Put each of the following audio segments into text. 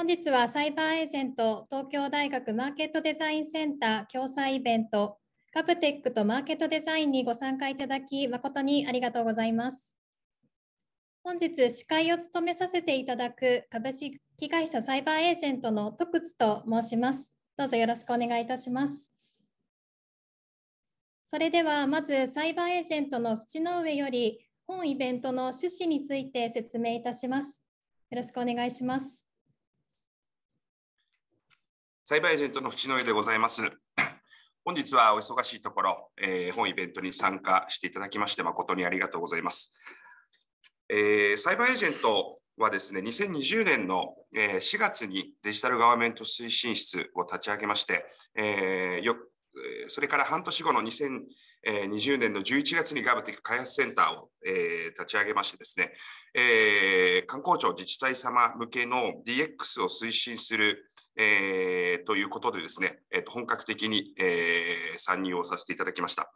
本日はサイバーエージェント東京大学マーケットデザインセンター共催イベントカプテックとマーケットデザインにご参加いただき誠にありがとうございます。本日司会を務めさせていただく株式会社サイバーエージェントの徳津と申します。どうぞよろしくお願いいたします。それではまずサイバーエージェントの淵の上より本イベントの趣旨について説明いたします。よろしくお願いします。サイバーエージェントの淵之上でございます。本日はお忙しいところ、えー、本イベントに参加していただきまして誠にありがとうございます。えー、バーエージェントはですね、2020年のえ4月にデジタルガバメント推進室を立ち上げまして、えー、よそれから半年後の2020年の11月にガブティック開発センターを、えー、立ち上げましてですね、えー、観光庁自治体様向けの DX を推進するえー、ということでですね、えー、と本格的に、えー、参入をさせていただきました。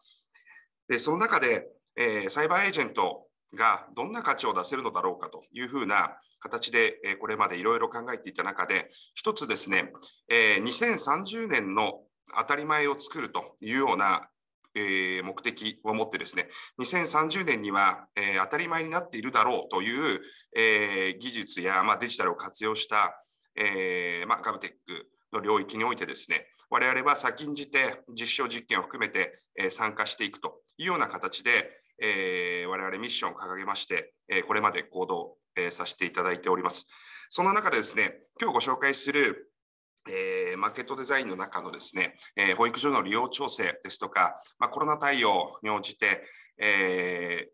でその中で、えー、サイバーエージェントがどんな価値を出せるのだろうかというふうな形で、えー、これまでいろいろ考えていた中で、一つですね、えー、2030年の当たり前を作るというようなえー、目的を持ってですね2030年には、えー、当たり前になっているだろうという、えー、技術や、まあ、デジタルを活用したえーまあ、ガブテックの領域においてですね、我々は先んじて実証実験を含めて、えー、参加していくというような形で、えー、我々ミッションを掲げまして、えー、これまで行動、えー、させていただいております。その中でですね、今日ご紹介するえー、マーケットデザインの中のですね、えー、保育所の利用調整ですとか、まあ、コロナ対応に応じて、え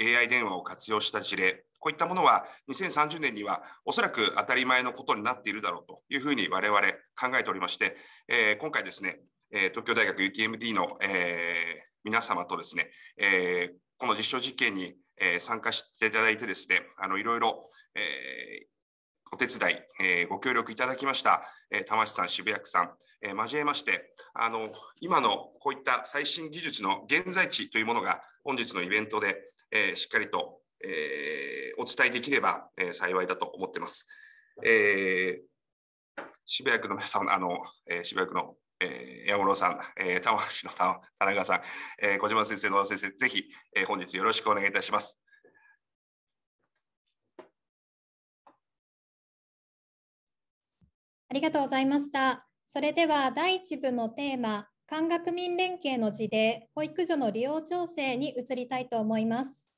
ー、AI 電話を活用した事例こういったものは2030年にはおそらく当たり前のことになっているだろうというふうに我々考えておりまして、えー、今回ですね、えー、東京大学 UTMD の、えー、皆様とですね、えー、この実証実験に、えー、参加していただいてですね、あのいろいろ、えー、お手伝い、えー、ご協力いただきました、えー、玉橋さん、渋谷区さん、えー、交えまして、あの今のこういった最新技術の現在地というものが本日のイベントで、えー、しっかりとえー、お伝えできれば、えー、幸いだと思ってます。えー、渋谷区の皆さん、あの、えー、渋谷区の、えー、山室さん、えー、田橋の田田中さん、えー、小島先生、野田先生、ぜひ、えー、本日よろしくお願いいたします。ありがとうございました。それでは第1部のテーマ、官学民連携の事例、保育所の利用調整に移りたいと思います。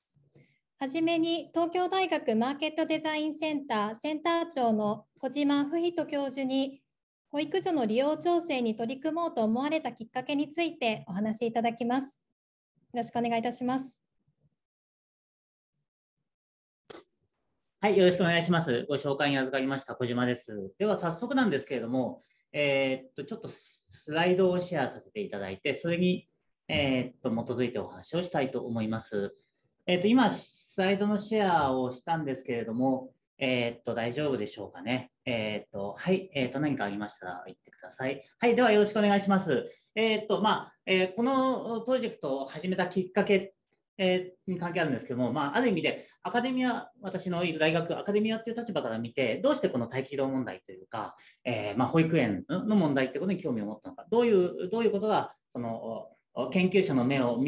はじめに東京大学マーケットデザインセンターセンター長の小島不人教授に保育所の利用調整に取り組もうと思われたきっかけについてお話しいただきます。よろしくお願いいたします。はい、よろしくお願いします。ご紹介に預かりました小島です。では早速なんですけれども、えー、っとちょっとスライドをシェアさせていただいて、それにえー、っと基づいてお話をしたいと思います。えー、っと今スライドのシェアをしたんですけれども、えー、っと、大丈夫でしょうかね。えー、っと、はい、えー、っと、何かありましたら言ってください。はい、ではよろしくお願いします。えっと、まあ、えこのプロジェクトを始めたきっかけえー、に関係あるんですけども、まあ、ある意味でアカデミア、私のいる大学、アカデミアっていう立場から見て、どうしてこの待機児童問題というか、えー、まあ、保育園の問題ってことに興味を持ったのか、どういうどういうことがその研究者の目を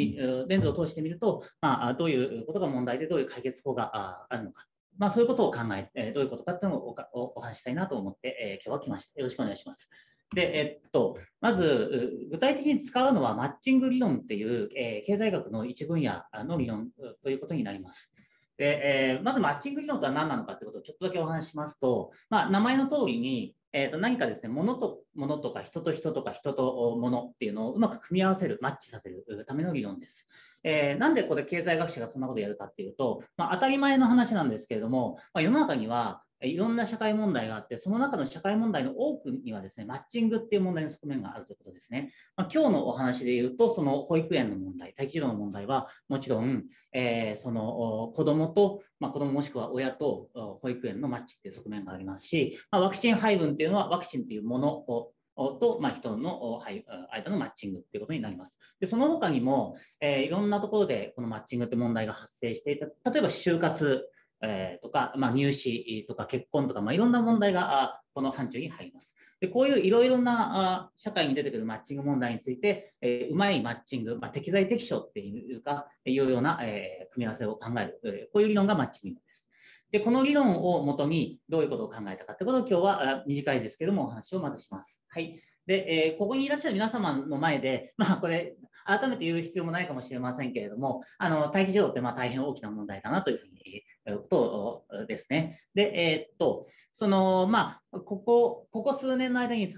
レンズを通してみると、まあ、どういうことが問題でどういう解決法があるのか、まあ、そういうことを考えどういうことかっていうのをお話したいなと思って、えー、今日は来ました。よろしくお願いします。で、えっと、まず、具体的に使うのはマッチング理論っていう、えー、経済学の一分野の理論ということになります。で、えー、まずマッチング理論とは何なのかということをちょっとだけお話ししますと、まあ、名前の通りに、えー、と何かですね、物と物とか人と人とか人と物っていうのをうまく組み合わせる、マッチさせるための理論です。えー、なんでこれ経済学者がそんなことやるかっていうと、まあ、当たり前の話なんですけれども、まあ、世の中にはいろんな社会問題があって、その中の社会問題の多くにはですね、マッチングっていう問題の側面があるということですね。まあ、今日のお話で言うと、その保育園の問題、待機児童の問題は、もちろん、えー、その子供と、まあ、子供もしくは親と保育園のマッチっていう側面がありますし、まあ、ワクチン配分っていうのは、ワクチンっていうものをと、まあ、人の間のマッチングっていうことになります。で、その他にも、えー、いろんなところでこのマッチングって問題が発生していた、例えば就活えー、とか、まあ、入試とか結婚とか、まあ、いろんな問題がこの範疇に入ります。でこういういろいろなあ社会に出てくるマッチング問題について、えー、うまいマッチング、まあ、適材適所っていうか、いうような、えー、組み合わせを考える、えー、こういう理論がマッチングです。で、この理論をもとにどういうことを考えたかってことを今日は短いですけどもお話をまずします。はい。で、えー、ここにいらっしゃる皆様の前で、まあこれ、改めて言う必要もないかもしれませんけれども、あの、待機児童ってまあ大変大きな問題だなというふうにことですね。で、えー、っと、その、まあ、ここ、ここ数年の間に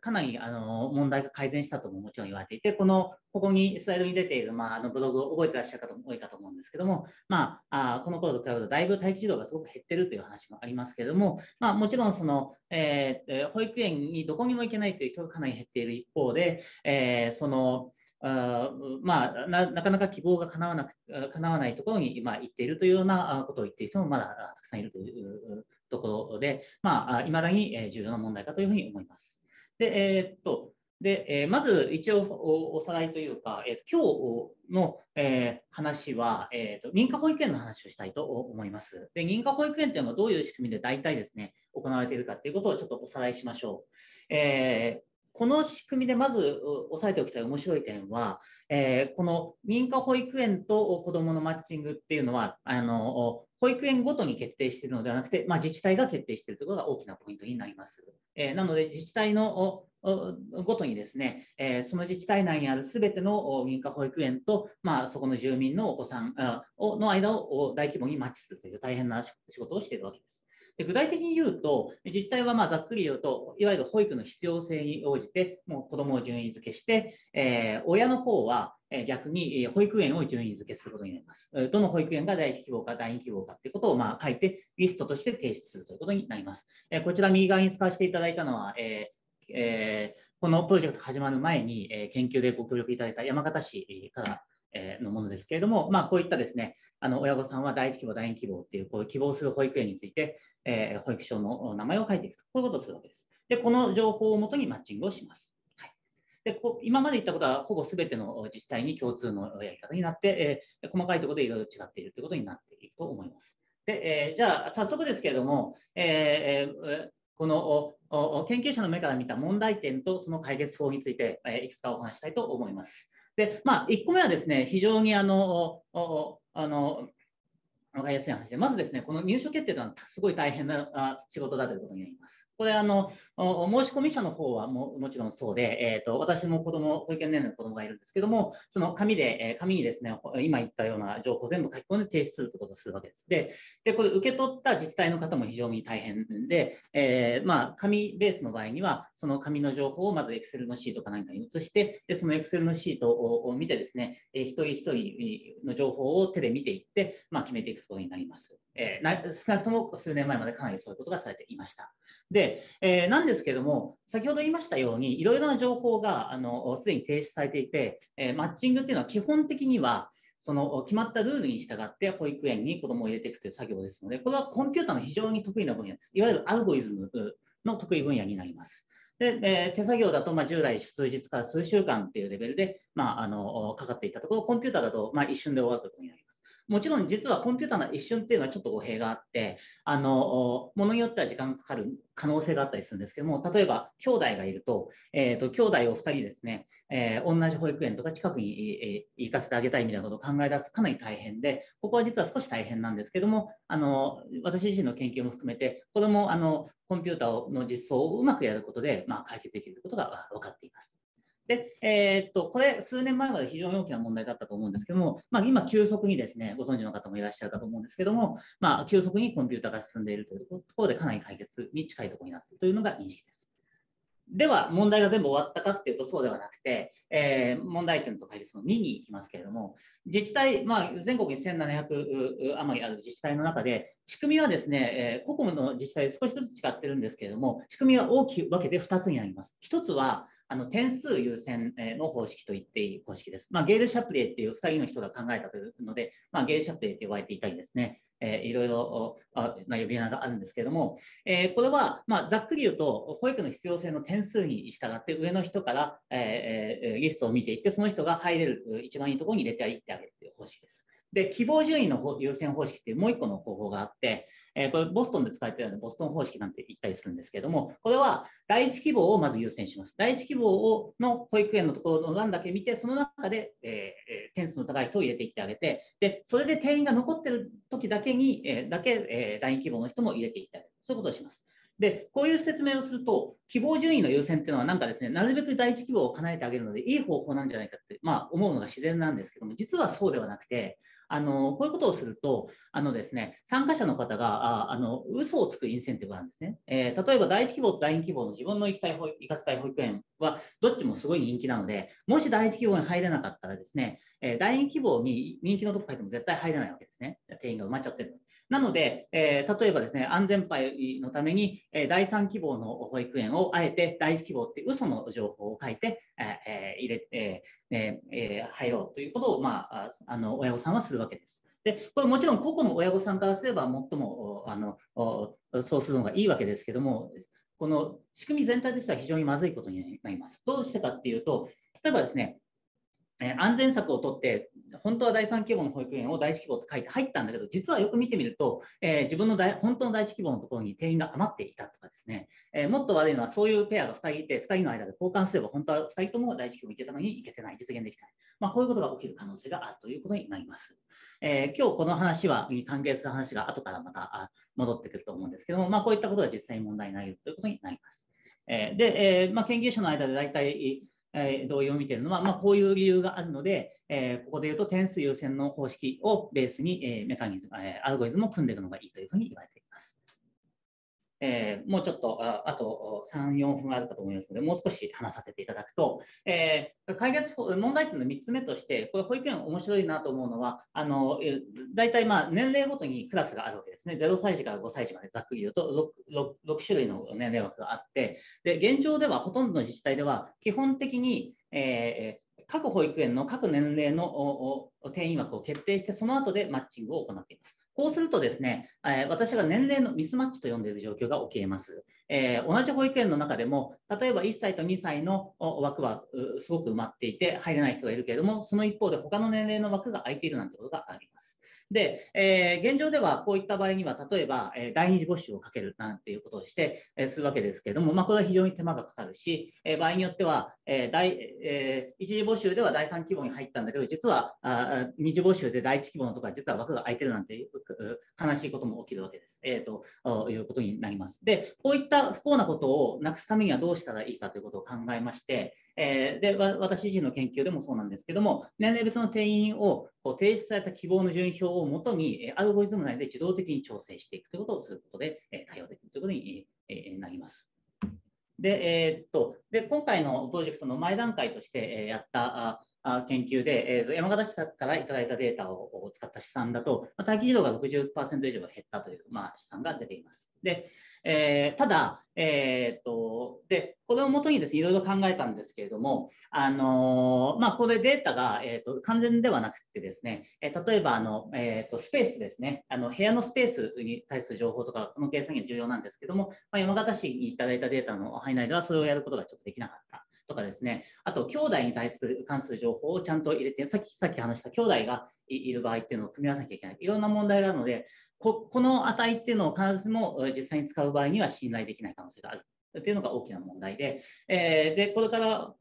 かなり、あの、問題が改善したとももちろん言われていて、この、ここにスライドに出ている、まあ、あのブログを覚えてらっしゃる方も多いかと思うんですけども、まあ、あこの頃と比べるとだいぶ待機児童がすごく減ってるという話もありますけれども、まあ、もちろんその、えー、保育園にどこにも行けないという人がかなり減っている一方で、えー、その、あまあな、なかなか希望が叶わなく叶わないところに、今行っているというようなことを言っている人もまだたくさんいるというところで、まあ、未だに重要な問題かというふうに思います。で、えー、っと、で、えまず一応おさらいというか、えー、今日の、え話は、えー、と認可保育園の話をしたいと思います。で、認可保育園というのはどういう仕組みで大体ですね、行われているかということをちょっとおさらいしましょう。えーこの仕組みでまず押さえておきたい面白い点は、えー、この認可保育園と子どものマッチングっていうのはあの保育園ごとに決定しているのではなくて、まあ、自治体が決定しているということが大きなポイントになります。えー、なので自治体のごとにですね、えその自治体内にあるすべての認可保育園と、まあ、そこの住民のお子さんの間を大規模にマッチするという大変な仕事をしているわけです。で具体的に言うと、自治体はまあざっくり言うと、いわゆる保育の必要性に応じて、もう子どもを順位付けして、えー、親の方は逆に保育園を順位付けすることになります。どの保育園が第1希望か第2希望かということをま書いて、リストとして提出するということになります。えこちら右側に使わせていただいたのは、えーえー、このプロジェクト始まる前に、え研究でご協力いただいた山形市から、えのものですけれども、まあ、こういったですね、あの親御さんは第1希望、第2希望っていう、こういう希望する保育園について、えー、保育所の名前を書いていくと、こういうことをするわけです。で、この情報をもとにマッチングをします。はい、でこ今まで言ったことは、ほぼすべての自治体に共通のやり方になって、えー、細かいところでいろいろ違っているということになっていくと思います。で、えー、じゃあ、早速ですけれども、えー、この研究者の目から見た問題点とその解決法について、えいくつかお話したいと思います。で、まあ、1個目はですね、非常にあの、あの、わかりやすい話で、まずですね、この入所決定というのはすごい大変な仕事だということになります。これあの、申込者の方はももちろんそうで、えーと、私も子供保育園年齢の子供がいるんですけども、その紙で、え紙にですね、今言ったような情報を全部書き込んで提出するということをするわけです。で、でこれ、受け取った自治体の方も非常に大変で、えー、まあ、紙ベースの場合には、その紙の情報をまず Excel のシートか何かに移して、でその Excel のシートを見てですね、えー、一人一人の情報を手で見ていって、まあ、決めていくとことになります。えー、少なくとも数年前までかなりそういうことがされていました。でで、えー、なんですけども、先ほど言いましたように、いろいろな情報があのすでに提出されていて、えー、マッチングっていうのは基本的には、その決まったルールに従って保育園に子供を入れていくという作業ですので、これはコンピューターの非常に得意な分野です。いわゆるアルゴリズムの得意分野になります。で、えー、手作業だと、まあ、従来数日から数週間っていうレベルで、まあ、あのかかっていたところ、コンピューターだと、まあ、一瞬で終わるということになります。もちろん実はコンピューターの一瞬っていうのはちょっと語弊があって、あの、ものによっては時間がかかる可能性があったりするんですけども、例えば兄弟がいると、えっ、ー、と、兄弟を2人ですね、えー、同じ保育園とか近くに、えー、行かせてあげたいみたいなことを考え出すとかなり大変で、ここは実は少し大変なんですけども、あの、私自身の研究も含めて、子供、あの、コンピューターの実装をうまくやることで、まあ、解決できることが分かっています。で、えー、っと、これ、数年前まで非常に大きな問題だったと思うんですけども、まあ、今、急速にですね、ご存知の方もいらっしゃるかと思うんですけども、まあ、急速にコンピューターが進んでいるというところで、かなり解決に近いところになっているというのが認識です。では、問題が全部終わったかっていうと、そうではなくて、えー、問題点と解決の2に行きますけれども、自治体、まあ、全国に1700余りある自治体の中で、仕組みはですね、えー、個々の自治体で少しずつ違ってるんですけれども、仕組みは大きく分けて2つになります。1つは、あの点数優先の方式と言っていい方式です。まあ、ゲイル・シャプレーっていう2人の人が考えたというので、まあ、ゲール・シャプレーって呼ばれていたりですね、えー、いろいろ呼び名があるんですけれども、えー、これは、まあ、ざっくり言うと、保育の必要性の点数に従って上の人から、えー、リストを見ていって、その人が入れる一番いいところに入れていってあげるという方式です。で、希望順位の優先方式っていうもう一個の方法があって、えー、これボストンで使われてるので、ボストン方式なんて言ったりするんですけども、これは第一希望をまず優先します。第一希望をの保育園のところの欄だけ見て、その中で、えー、点数の高い人を入れていってあげて、で、それで定員が残ってる時だけに、えー、だけ、えー、第二希望の人も入れていってあげる。そういうことをします。で、こういう説明をすると、希望順位の優先っていうのは、なんかですね、なるべく第一希望を叶えてあげるので、いい方法なんじゃないかって、まあ、思うのが自然なんですけども、実はそうではなくて、あのこういうことをすると、あのですね、参加者の方がああの嘘をつくインセンティブなんですね。えー、例えば、第1希望と第2希望の自分の行きたい保行かせたい保育園は、どっちもすごい人気なので、もし第1希望に入れなかったらですね、えー、第2希望に人気のとこ入っても絶対入れないわけですね。定員が埋まっちゃってる。なので、えー、例えばですね、安全イのために、えー、第3希望の保育園をあえて第1希望って嘘の情報を書いて、えー、入れ、えーえー、入ろうということを、まあ、あの親御さんはするわけです。で、これもちろん個々の親御さんからすれば、最もあのそうするのがいいわけですけども、この仕組み全体としては非常にまずいことになります。どうしてかっていうと、例えばですね、え安全策をとって、本当は第3規模の保育園を第1規模と書いて入ったんだけど、実はよく見てみると、えー、自分の大本当の第1規模のところに定員が余っていたとかですね、えー、もっと悪いのはそういうペアが2人いて、2人の間で交換すれば、本当は2人とも第1規模に行けたのに行けてない、実現できない。まあ、こういうことが起きる可能性があるということになります。えー、今日この話は、関係する話が後からまた戻ってくると思うんですけども、まあ、こういったことが実際に問題になるということになります。えで、えまあ、研究者の間で大体、え同意を見ているのは、まこういう理由があるので、えここで言うと点数優先の方式をベースに、えメカニズム、えアルゴリズムを組んでいくのがいいというふうに言われています。えー、もうちょっとああと3、4分あるかと思いますので、もう少し話させていただくと、えー、解決問題点の3つ目として、これ保育園面白いなと思うのは、あの、え大体まあ年齢ごとにクラスがあるわけですね。0歳児から5歳児までざっくり言うと 6, 6, 6種類の年齢枠があって、で、現状ではほとんどの自治体では基本的に、えー、各保育園の各年齢の定員枠を決定して、その後でマッチングを行っています。こうするとですね、え私が年齢のミスマッチと呼んでいる状況が起きえます。えー、同じ保育園の中でも、例えば1歳と2歳の枠はすごく埋まっていて入れない人がいるけれども、その一方で他の年齢の枠が空いているなんてことがあります。で、えー、現状ではこういった場合には、例えば、えー、第二次募集をかけるなんていうことをして、えー、するわけですけれども、まあ、これは非常に手間がかかるし、え場合によっては、え第え一次募集では第三規模に入ったんだけど、実はあ二次募集で第一規模のところは実は枠が空いてるなんていう悲しいことも起きるわけです。えーと、ということになります。で、こういった不幸なことをなくすためにはどうしたらいいかということを考えまして、えー、で私自身の研究でもそうなんですけども、年齢別の定員をこう提出された希望の順位表をもとに、アルゴリズム内で自動的に調整していくということをすることで、え対応できるということに、えなります。で、えー、っと、で、今回のプロジェクトの前段階として、えやった、研究で、えー、山形市からいただいたデータを使った試算だと、待機児童が60%以上減ったという、まあ、試算が出ています。で、えー、ただ、えー、っとでこれをもとにです、ね、いろいろ考えたんですけれども、あのー、まあ、これデータが、えーと、と完全ではなくてですね、え例えばあの、えーと、とスペースですねあの、部屋のスペースに対する情報とか、この計算には重要なんですけども、まあ、山形市にいただいたデータの範囲内ではそれをやることがちょっとできなかった。とかですね、あと、兄弟に対する、関する情報をちゃんと入れて、さっき、さっき話した兄弟がいる場合っていうのを組み合わせなきゃいけない。いろんな問題があるので、ここの値っていうのを必ずしも実際に使う場合には信頼できない可能性があるっていうのが大きな問題で、えー、で、これから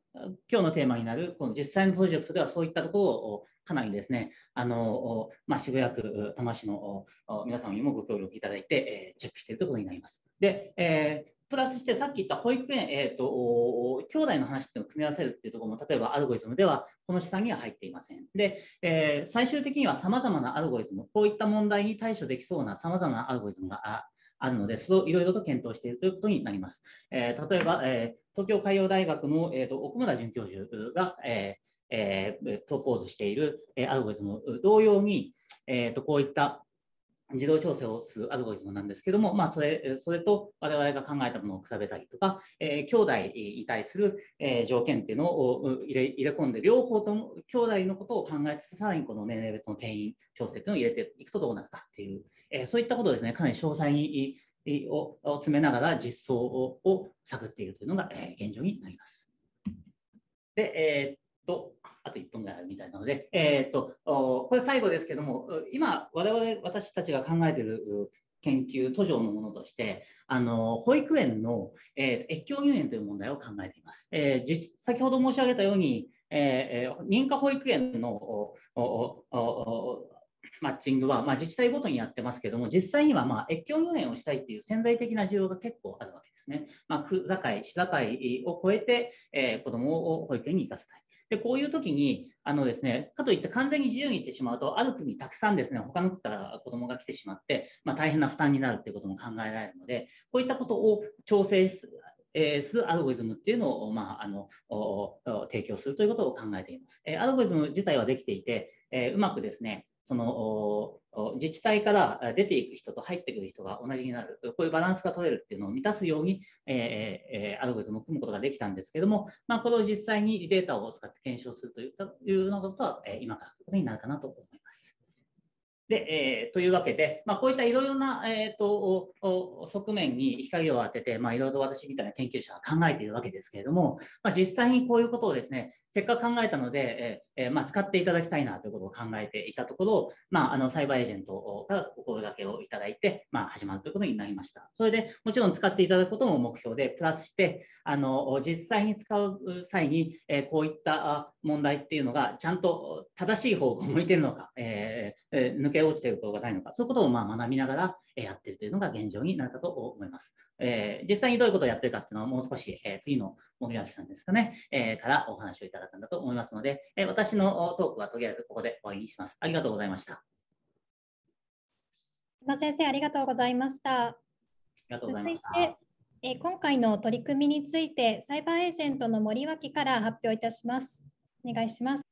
今日のテーマになるこの実際のプロジェクトではそういったところをかなりですね、あのまあ、渋谷区多摩市の皆様にもご協力いただいて、えチェックしているところになります。で、えプラスしてさっき言った保育園、えーと、兄弟の話っていうのを組み合わせるっていうところも例えばアルゴリズムではこの資産には入っていません。で、えー、最終的にはさまざまなアルゴリズムこういった問題に対処できそうなさまざまなアルゴリズムがあるので、それをいろいろと検討しているということになります。えー、例えば、えー、東京海洋大学の、えーと、奥村准教授が、えーえプロポーズしている、えアルゴリズム同様に、えーとこういった自動調整をするアルゴリズムなんですけども、まあ、それ、それと我々が考えたものを比べたりとか、えー、兄弟に対する、えー、条件っていうのを入れ入れ込んで、両方とも兄弟のことを考えつつ、さらにこの年齢別の定員調整っていうのを入れていくとどうなるかっていう、えー、そういったことをですね、かなり詳細にを詰めながら実装をを探っているというのが、えー、現状になります。で、えー、と、あと1分ぐらいみたいなので、えっ、ー、と、これ最後ですけども、今、我々、私たちが考えている研究、途上のものとして、あの、保育園の、えー、越境入園という問題を考えています。えー、先ほど申し上げたように、えー、認可保育園のマッチングは、まあ、自治体ごとにやってますけども、実際には、まあ、越境入園をしたいっていう潜在的な需要が結構あるわけですね。まあ、区境、市境を超えて、えー、子供を保育園に行かせたい。で、こういう時に、あのですね、かといって完全に自由に行ってしまうと、ある国たくさんですね、他の国から子供が来てしまって、まあ、大変な負担になるっていうことも考えられるので、こういったことを調整する、えアルゴリズムっていうのを、まあ、あの提供するということを考えています。えアルゴリズム自体はできていて、えうまくですね、その自治体から出ていく人と入ってくる人が同じになる、こういうバランスが取れるっていうのを満たすように、えー、アルゴリズムを組むことができたんですけども、まあ、これを実際にデータを使って検証するというというのことは、え今からということになるかなと思います。で、えー、というわけで、まあ、こういったいろいろな、えーと、側面に光を当てて、まいろいろ私みたいな研究者は考えているわけですけれども、まあ、実際にこういうことをですね、せっかく考えたので、えー、まあ、使っていただきたいなということを考えていたところ、まあ、あのサイバーエージェントからお声掛けをいただいて、まあ、始まるということになりました。それでもちろん使っていただくことも目標で、プラスしてあの実際に使う際に、えー、こういった問題っていうのがちゃんと正しい方向を向いているのか、えー、抜け落ちていることがないのか、そういうことをまあ学びながらやっているというのが現状になるかと思います。えー、実際にどういうことをやってるかっていうのはもう少し、えー、次の森脇さんですかね、えー、からお話をいただくんだと思いますので、え私のトークはとりあえずここで終わりにします。ありがとうございました。田先生ありがとうございました。続いて、え今回の取り組みについてサイバーエージェントの森脇から発表いたします。お願いします。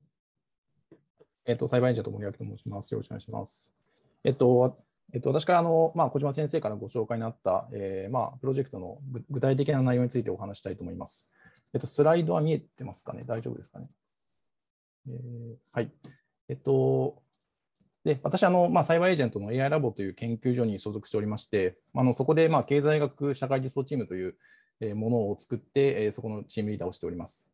えっと、サイバーエージェント森脇と申します。よろしくお願いします。えっと、えっと、私からあの、まあ、小島先生からご紹介になった、えーまあ、プロジェクトの具体的な内容についてお話したいと思います。えっと、スライドは見えてますかね大丈夫ですかね、えー、はい。えっと、で私あの、まあ、サイバーエージェントの AI ラボという研究所に所属しておりまして、あのそこで、まあ、経済学社会実装チームというものを作って、そこのチームリーダーをしております。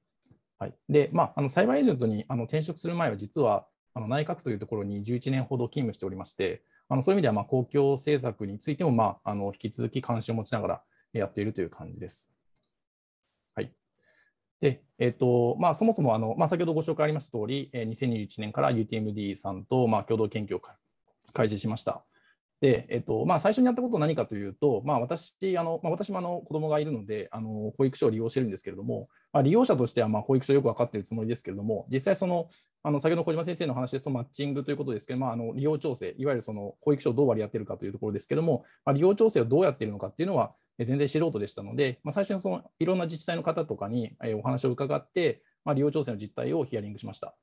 はいでまあ、あのサイバーエージェントにあの転職する前は、実はあの内閣というところに11年ほど勤務しておりまして、あのそういう意味ではま公共政策についても、まあ、あの引き続き関心を持ちながらやっているという感じです。はいでえーとまあ、そもそもあの、まあ、先ほどご紹介ありました通り、2021年から UTMD さんと、ま共同研究を開始しました。で、えっとまあ、最初にやったことは何かというと、まあ、私あの、まあ、私もあの子供がいるのであの保育所を利用してるんですけれども、まあ、利用者としてはまあ保育所よく分かっているつもりですけれども実際その、あの先ほど小島先生の話ですと、マッチングということですけど、まあ、あの利用調整、いわゆるその保育所をどう割り当てるかというところですけども、まあ、利用調整をどうやっているのかっていうのは、全然素人でしたので、まあ、最初にそのいろんな自治体の方とかにお話を伺って、まあ、利用調整の実態をヒアリングしました。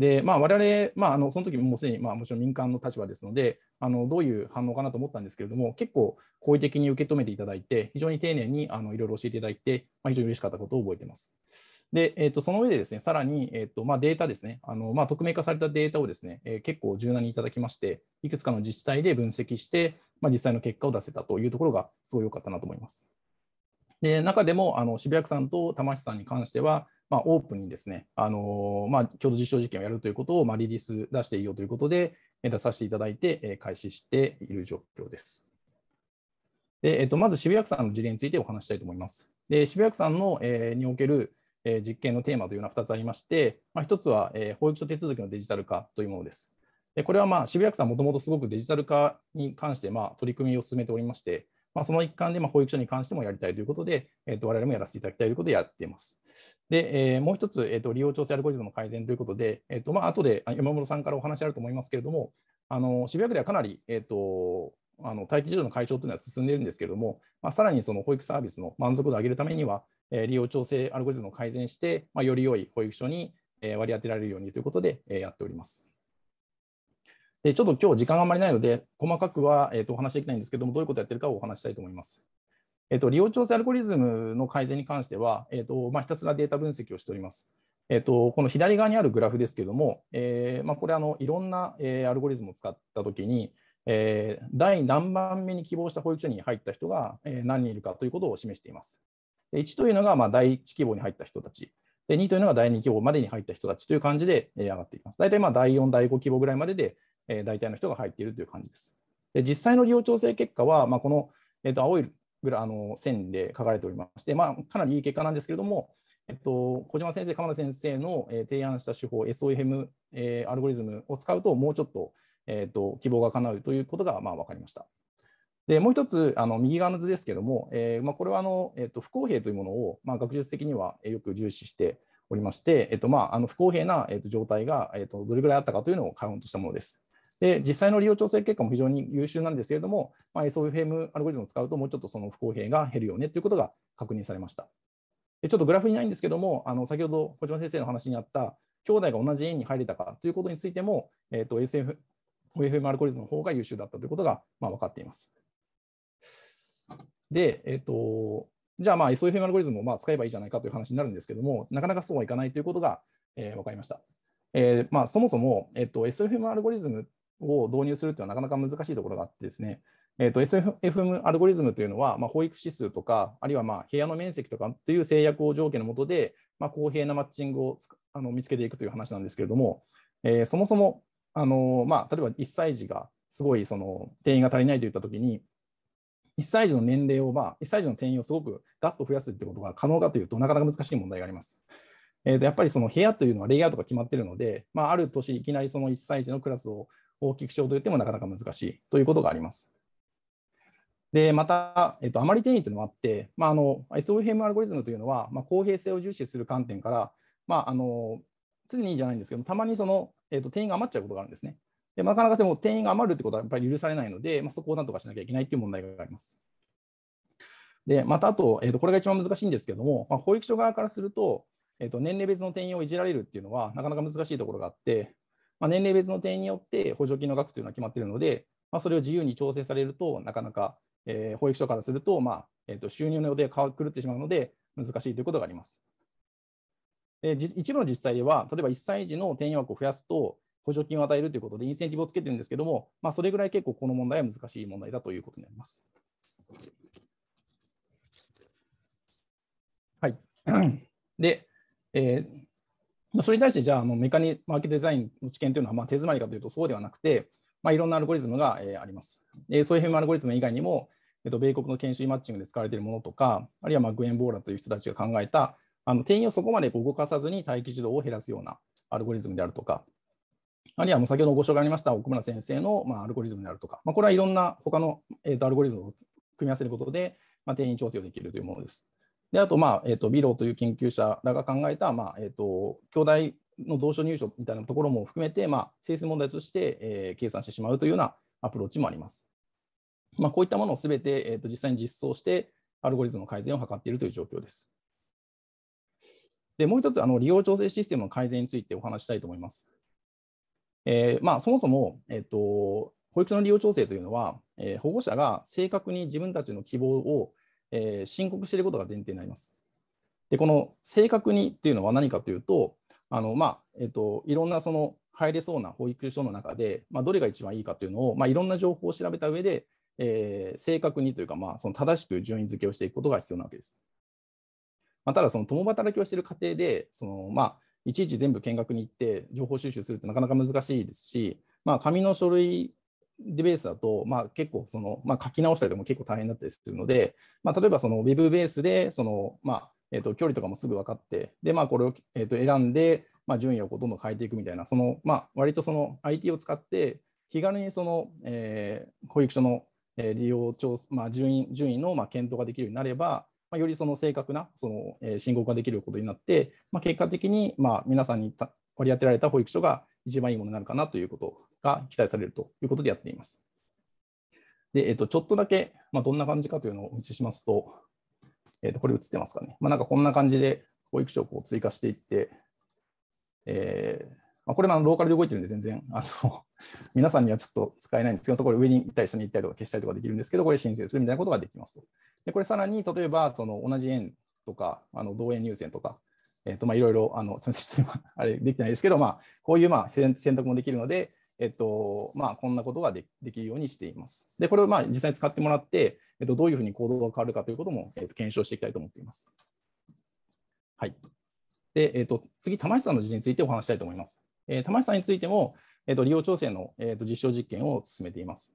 で、まあ、我々、まあ、あのその時もすでに、まあ、もちろん民間の立場ですのであの、どういう反応かなと思ったんですけれども、結構好意的に受け止めていただいて、非常に丁寧にあのいろいろ教えていただいて、まあ、非常に嬉しかったことを覚えています。で、えー、とその上でですね、さらに、えーとまあ、データですね、あのまあ、匿名化されたデータをですね、えー、結構柔軟にいただきまして、いくつかの自治体で分析して、まあ、実際の結果を出せたというところが、すごい良かったなと思います。で中でもあの渋谷区さんと玉橋さんに関しては、まあ、オープンにですね、あのまあ、共同実証実験をやるということを、まあ、リリース出していいよということで、出させていただいて、えー、開始している状況です。でえー、とまず渋谷区さんの事例についてお話したいと思います。で渋谷区さんの、えー、における、え実験のテーマというのは2つありまして、まあ、1つは、え法律手続きのデジタル化というものです。でこれはまあ渋谷区さん、もともとすごくデジタル化に関してま取り組みを進めておりまして、まあ、その一環でま保育所に関してもやりたいということで、えー、と我々もやらせていただきたいということでやっています。で、えー、もう一つ、えー、と利用調整アルゴリズムの改善ということで、えーとまあ後で山室さんからお話あると思いますけれども、あの渋谷区ではかなり、えーと、とあの待機児童の解消というのは進んでいるんですけれども、まあ、さらにその保育サービスの満足度を上げるためには、え利用調整アルゴリズムを改善して、まあ、より良い保育所に、え割り当てられるようにということで、えやっております。でちょっと今日時間があまりないので、細かくは、えー、とお話しできないんですけども、どういうことをやってるかをお話したいと思います。えー、と利用調整アルゴリズムの改善に関しては、えーとまあ、ひたすらデータ分析をしております。えー、とこの左側にあるグラフですけども、えー、まあ、これあの、いろんな、えアルゴリズムを使ったときに、えー、第何番目に希望した保育所に入った人が、え何人いるかということを示しています。1というのがまあ第1希望に入った人たち、で2というのが第2希望までに入った人たちという感じで上がっています。大体まあ第4、第5希望ぐらいまでで、大体の人が入っているという感じです。で実際の利用調整結果は、まあ、この、えー、と青いグラあの線で書かれておりまして、まあ、かなりいい結果なんですけれども、えっと、小島先生、鎌田先生の、提案した手法、SOFM、アルゴリズムを使うと、もうちょっと,、えーと希望が叶うということが、まあ、分かりました。でもう一つあの右側の図ですけども、えー、まあ、これはあの、えー、と不公平というものを、まあ、学術的にはよく重視しておりまして、えーとまあ、あの不公平な、えー、と状態が、えー、とどれぐらいあったかというのをカウントしたものです。で実際の利用調整結果も非常に優秀なんですけれども、まあ、SOFM アルゴリズムを使うと、もうちょっとその不公平が減るよねということが確認されました。でちょっとグラフにないんですけども、あの先ほど小島先生の話にあった、兄弟が同じ円に入れたかということについても、えーと、SF、OFM アルゴリズムの方が優秀だったということが、まあ、分かっています。で、えっ、と、じゃあまあ SOFM アルゴリズムをまあ使えばいいじゃないかという話になるんですけども、なかなかそうはいかないということが、えー、分かりました。えーまあ、そもそも、えっ、と、SFM アルゴリズムを導入するというのはなかなか難しいところがあってですね、えーと、SFM アルゴリズムというのは、まあ、保育指数とか、あるいはまあ部屋の面積とかという制約を条件の下で、まあ、公平なマッチングをあの見つけていくという話なんですけれども、えー、そもそもあの、まあ、例えば1歳児がすごいその定員が足りないといったときに、1歳児の年齢を、まあ、1歳児の定員をすごくガッと増やすってことが可能かというとなかなか難しい問題があります。えー、とやっぱりその部屋というのはレイアウトが決まっているので、まあ、ある年いきなりその1歳児のクラスを大きくしようといってもなかなか難しいということがあります。でまた、えっと、余り定員というのもあって、まあ、あ SOFM アルゴリズムというのは、まあ、公平性を重視する観点から、まあ、あの常にじゃないんですけどたまにその、えっと、定員が余っちゃうことがあるんですね。でなかなかその定員が余るってことはやっぱり許されないので、まあ、そこをなんとかしなきゃいけないっていう問題があります。で、またあと、えー、とこれが一番難しいんですけども、まあ、保育所側からすると、えー、と年齢別の定員をいじられるっていうのはなかなか難しいところがあって、まあ、年齢別の定員によって補助金の額というのは決まっているので、まあ、それを自由に調整されると、なかなか、えー、保育所からすると、まあえー、と収入の予定が狂ってしまうので、難しいということがあります。で一部の自治体では、例えば1歳児の転用枠を増やすと、補助金を与えるということで、インセンティブをつけてるんですけども、まあ、それぐらい結構この問題は難しい問題だということになります。はい。で、えー、それに対して、じゃあ、のメカニマーケットデザインの知見というのはまあ手詰まりかというと、そうではなくて、まあ、いろんなアルゴリズムが、えー、あります。えそういうアルゴリズム以外にも、えっと米国の研修マッチングで使われているものとか、あるいはまあグエン・ボーラという人たちが考えた、あの定員をそこまで動かさずに待機児童を減らすようなアルゴリズムであるとか、あるいはもう先ほどご紹介ありました奥村先生のまあアルゴリズムであるとか、まあ、これはいろんな他のえとアルゴリズムを組み合わせることで、まあ、定員調整をできるというものです。であと、まあえーと、ビローという研究者らが考えた、まあえーと、兄弟の同所入所みたいなところも含めて、まあ、整数問題として、えー、計算してしまうというようなアプローチもあります。まあ、こういったものをすべて、えーと実際に実装して、アルゴリズムの改善を図っているという状況です。でもう一つあの、利用調整システムの改善についてお話したいと思います。えー、まあ、そもそも、えっと、保育所の利用調整というのは、えー、保護者が正確に自分たちの希望を、えー、申告していることが前提になります。でこの正確にというのは何かというと、あのまあえっと、いろんなその入れそうな保育所の中で、まあ、どれが一番いいかというのを、まあ、いろんな情報を調べた上で、えー、正確にというか、まあ、その正しく順位付けをしていくことが必要なわけです。まあ、ただ、その共働きをしている家庭で、そのまあいちいち全部見学に行って情報収集するってなかなか難しいですし、まあ、紙の書類でベースだと、まあ、結構その、まあ、書き直したりでも結構大変だったりするので、まあ、例えばその Web ベースでその、まあえー、と距離とかもすぐ分かってで、まあ、これを、えー、と選んで、まあ、順位をどんどん変えていくみたいなその、まあ、割とその IT を使って気軽にその、えー、保育所の利用調、まあ、順位順位のまあ検討ができるようになれば、まあ、よりその正確なその、え申告ができることになって、まあ、結果的に、ま皆さんに割り当てられた保育所が一番いいものになるかなということが期待されるということでやっています。で、えっと、ちょっとだけ、まあ、どんな感じかというのをお見せしますと、えっと、これ映ってますかね。まあ、なんかこんな感じで保育所をこう追加していって、えーまあ、これもローカルで動いてるんで、全然あの 皆さんにはちょっと使えないんですけど、これ上に行ったり下に行ったりとか消したりとかできるんですけど、これ申請するみたいなことができますと。で、これさらに例えばその同じ円とか、あの同円入線とか、えっ、ー、とまあいろいろ、あのすみません、あれできてないですけど、まあ、こういうまあ選択もできるので、えっとまあ、こんなことができるようにしています。で、これをまあ実際使ってもらって、えっと、どういうふうに行動が変わるかということも、えっと、検証していきたいと思っています。はい。で、えっと、次、玉井さんの事例についてお話したいと思います。えー、玉橋さんについても、えーと、利用調整の、えーと、実証実験を進めています。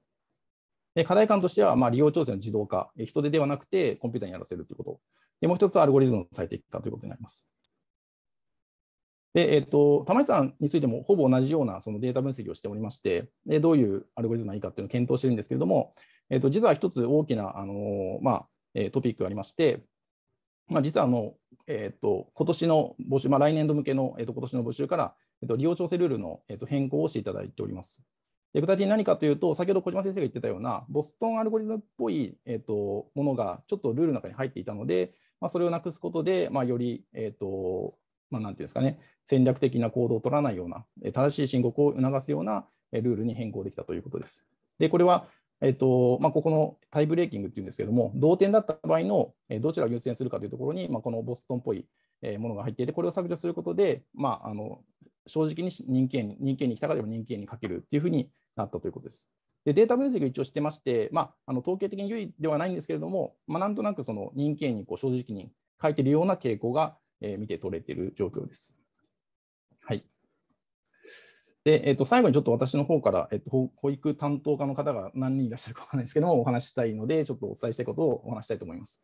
で課題感としては、まあ、利用調整の自動化、えー、人手ではなくてコンピューターにやらせるということ。でもう一つはアルゴリズムの最適化ということになります。でえーと、玉井さんについてもほぼ同じようなそのデータ分析をしておりまして、でどういうアルゴリズムがいいかっていうのを検討しているんですけれども、えー、と実は一つ大きな、あのまあえー、トピックがありまして、まあ、実はあの、えーと、今年の募集、まあ、来年度向けの、えーと今年の募集から、えっと、利用調整ルールの、えっと、変更をしていただいております。具体的に何かというと、先ほど小島先生が言ってたような、ボストンアルゴリズムっぽい、えっと、ものがちょっとルールの中に入っていたので、まあ、それをなくすことで、まあ、より、えっとまあ、なんていうんですかね、戦略的な行動を取らないような、正しい申告を促すようなルールに変更できたということです。でこれはえっとまあ、ここのタイブレーキングっていうんですけども、同点だった場合のどちらを優先するかというところに、まあ、このボストンっぽいものが入っていて、これを削除することで、まあ、あの正直に人件人件に来たからでも人件にかけるっていうふうになったということです。でデータ分析を一応してまして、まあ、あの統計的に有意ではないんですけれども、まあ、なんとなくその人件にこう正直に書いているような傾向が、えー、見て取れている状況です。で、えっと、最後にちょっと私の方から、えっと、保育担当課の方が何人いらっしゃるかわからないですけども、お話ししたいので、ちょっとお伝えしたいことをお話したいと思います。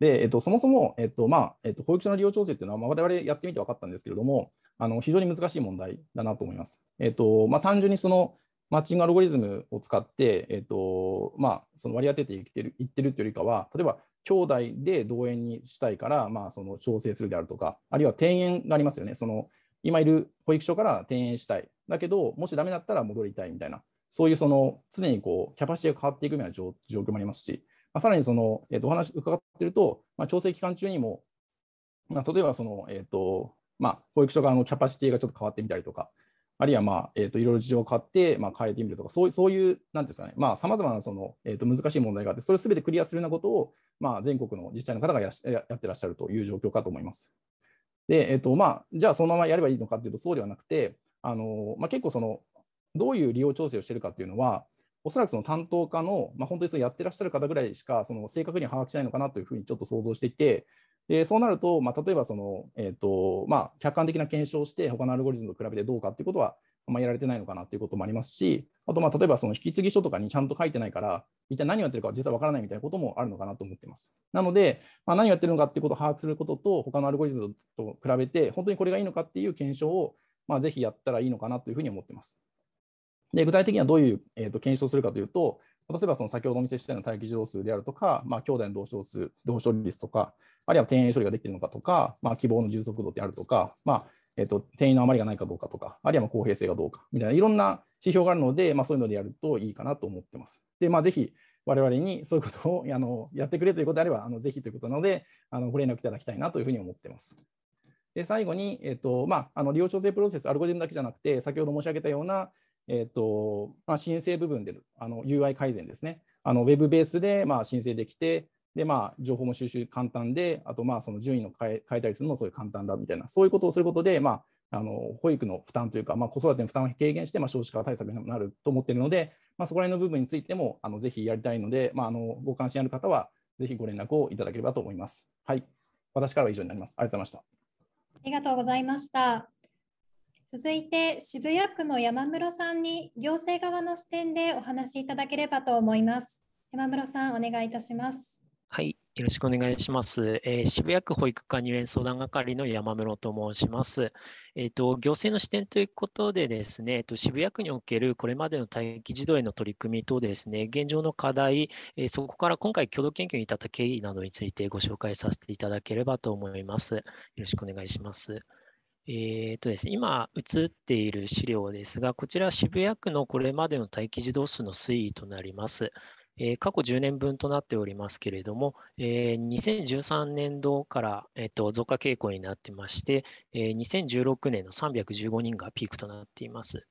で、えっと、そもそも、えっとまあえっと、保育所の利用調整っていうのは、まあ、我々やってみて分かったんですけれども、あの非常に難しい問題だなと思います。えっとまあ、単純にそのマッチングアルゴリズムを使って、えっとまあ、その割り当てていってるいってるというよりかは、例えば兄弟で同園にしたいから、まあ、その調整するであるとか、あるいは転園がありますよね。その今いる保育所から転園したい。だけど、もしダメだったら戻りたいみたいな、そういうその常にこうキャパシティが変わっていくような状況もありますし、まあ、さらにその、えー、とお話伺ってると、まあ、調整期間中にも、まあ、例えばその、えーとまあ、保育所側のキャパシティがちょっと変わってみたりとか、あるいは、まあえー、といろいろ事情を変わって、まあ、変えてみるとか、そうそういう、なんですかね、さまざ、まなその、えー、と難しい問題があって、それをすべてクリアするようなことを、まあ、全国の自治体の方がややってらっしゃるという状況かと思います。で、えーとまあ、じゃあそのままやればいいのかというと、そうではなくて、あの、まあ、結構その、どういう利用調整をしてるかっていうのは、おそらくその担当課の、まあ、本当にそのやってらっしゃる方ぐらいしかその正確には把握しないのかなというふうにちょっと想像していて、でそうなると、まあ、例えばその、えーとまあ、客観的な検証をして、他のアルゴリズムと比べてどうかということは、あまやられてないのかなということもありますし、あと、ま例えばその引き継ぎ書とかにちゃんと書いてないから、一体何をやってるかは実はわからないみたいなこともあるのかなと思っています。なので、まあ、何をやってるのかということを把握することと、他のアルゴリズムと比べて、本当にこれがいいのかっていう検証をまあ、ぜひやったらいいのかなというふうに思っています。で具体的にはどういう、えーと、検証するかというと、例えばその先ほどお見せしたような待機児童数であるとか、まあ、兄弟の同床数、同床率とか、あるいは転園処理ができているのかとか、まあ、希望の充足度であるとか、まあえーと、転員の余りがないかどうかとか、あるいは公平性がどうかみたいな、いろんな指標があるので、まあ、そういうのでやるといいかなと思ってます。で、まあ、ぜひ我々にそういうことをあのやってくれということであれば、あのぜひということなので、あのご連絡いただきたいなというふうに思ってます。で最後に、えーとまあ、あの利用調整プロセス、アルゴリズムだけじゃなくて、先ほど申し上げたような、えーとまあ、申請部分であの UI 改善ですね、あのウェブベースで、まあ、申請できて、でまあ、情報も収集簡単で、あとまあその順位の変え変えたりするのもそういう簡単だみたいな、そういうことをすることで、まあ、あの保育の負担というか、まあ、子育ての負担を軽減して、まあ、少子化対策になると思っているので、まあ、そこら辺の部分についてもあのぜひやりたいので、まあ、あのご関心ある方は、ぜひご連絡をいただければと思います。はい、私からは以上になります。ありがとうございました。ありがとうございました。続いて渋谷区の山室さんに行政側の視点でお話しいただければと思います。山室さん、お願いいたします。はい、よろしくお願いします。えー、渋谷区保育課入園相談係の山室と申します。えーと、行政の視点ということでですね、えーと、渋谷区におけるこれまでの待機児童への取り組みとですね、現状の課題、えー、そこから今回共同研究に至った経緯などについてご紹介させていただければと思います。よろしくお願いします。えーとですね、今映っている資料ですが、こちら渋谷区のこれまでの待機児童数の推移となります。えー、過去10年分となっておりますけれども、えー、2013年度から、えーと、増加傾向になってまして、えー、2016年の315人がピークとなっています。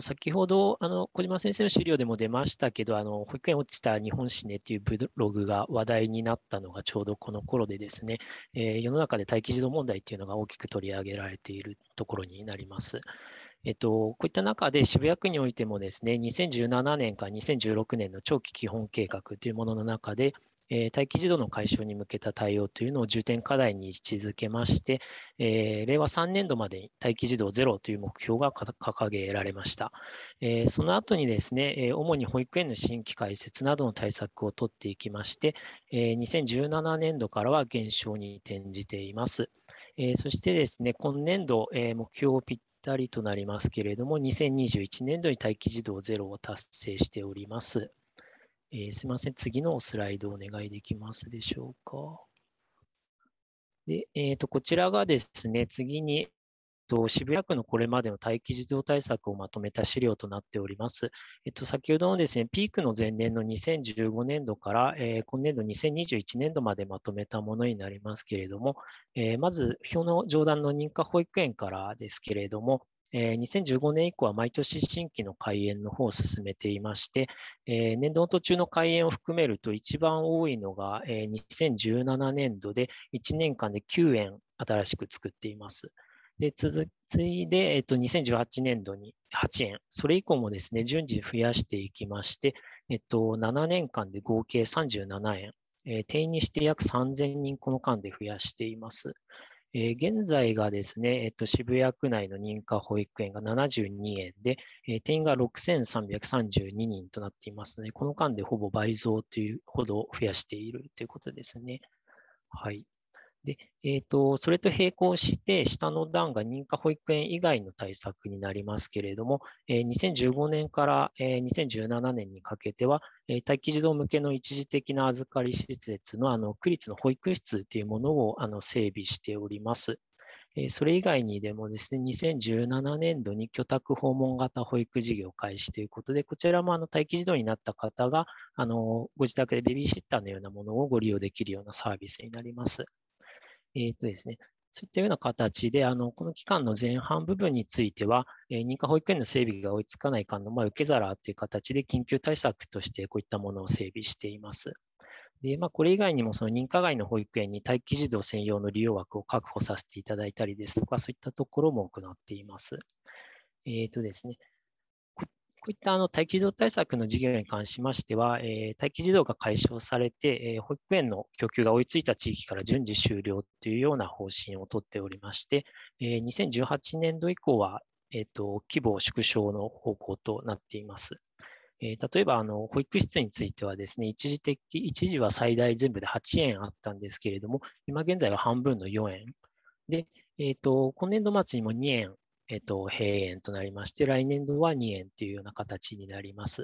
先ほどあの小島先生の資料でも出ましたけどあの保育園落ちた日本史ねっていうブログが話題になったのがちょうどこの頃でですね、えー、世の中で待機児童問題っていうのが大きく取り上げられているところになります。えっと、こういった中で渋谷区においてもですね、2017年から2016年の長期基本計画というものの中で、えー、待機児童の解消に向けた対応というのを重点課題に位置づけまして、えー、令和3年度までに待機児童ゼロという目標が掲げられました。えー、その後にですね、主に保育園の新規開設などの対策を取っていきまして、え2017年度からは減少に転じています。えそしてですね、今年度、え目標をぴっ2人となりますけれども、2021年度に待機児童ゼロを達成しております。えー、すみません、次のスライドお願いできますでしょうか。でえー、とこちらがですね、次に、と、渋谷区のこれまでの待機児童対策をまとめた資料となっております。えっと、先ほどのですね、ピークの前年の2015年度から、えー、今年度2021年度までまとめたものになりますけれども、えー、まず、表の上段の認可保育園からですけれども、えー、2015年以降は毎年新規の開園の方を進めていまして、えー、年度の途中の開園を含めると一番多いのが、えー、2017年度で1年間で9園新しく作っています。で、続いで、えっと、2018年度に8円、それ以降もですね、順次増やしていきまして、えっと、7年間で合計37円、えー、定員にして約3000人この間で増やしています。えー、現在がですね、えっと、渋谷区内の認可保育園が72円で、えー、定員が6332人となっていますので、この間でほぼ倍増というほど増やしているということですね。はい。で、えーと、それと並行して、下の段が認可保育園以外の対策になりますけれども、え2015年から2017年にかけては、待機児童向けの一時的な預かり施設のあの区立の保育室というものをあの整備しております。それ以外にでもですね、2017年度に居宅訪問型保育事業開始ということで、こちらもあの待機児童になった方があのご自宅でベビーシッターのようなものをご利用できるようなサービスになります。えー、とですね、そういったような形で、あのこの期間の前半部分については、えー、認可保育園の整備が追いつかない間の、まあ、受け皿という形で緊急対策としてこういったものを整備しています。でまあ、これ以外にもその認可外の保育園に待機児童専用の利用枠を確保させていただいたりですとか、そういったところも行っています。えーとですねこういったあの待機児童対策の事業に関しましては、えー、待機児童が解消されて、えー、保育園の供給が追いついた地域から順次終了というような方針を取っておりまして、えー、2018年度以降は、えーと、規模縮小の方向となっています。えー、例えばあの、保育室についてはですね、一時的、一時は最大全部で8円あったんですけれども、今現在は半分の4円。で、えーと、と今年度末にも2円えっと、閉園となりまして、来年度は2園というような形になります。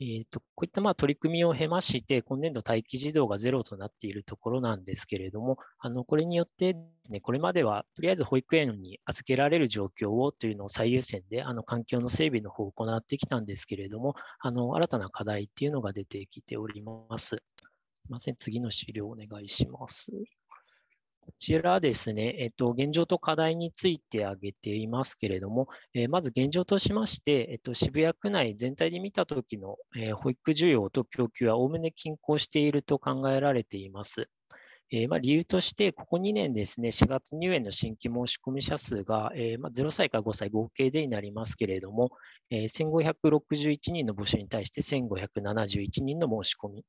えーと、こういったまあ取り組みを経まして、今年度待機児童がゼロとなっているところなんですけれども、あのこれによってね、これまではとりあえず保育園に預けられる状況をというのを最優先で、あの環境の整備の方を行ってきたんですけれども、あの新たな課題っていうのが出てきております。すみません、次の資料お願いします。こちらですね、えっと、現状と課題について挙げていますけれども、えー、まず現状としまして、えっと、渋谷区内全体で見たときの、えー、保育需要と供給はおおむね均衡していると考えられています。えー、まあ、理由として、ここ2年ですね、4月入園の新規申し込み者数が、えまあ、0歳から5歳合計でになりますけれども、え1561人の募集に対して1571人の申し込み、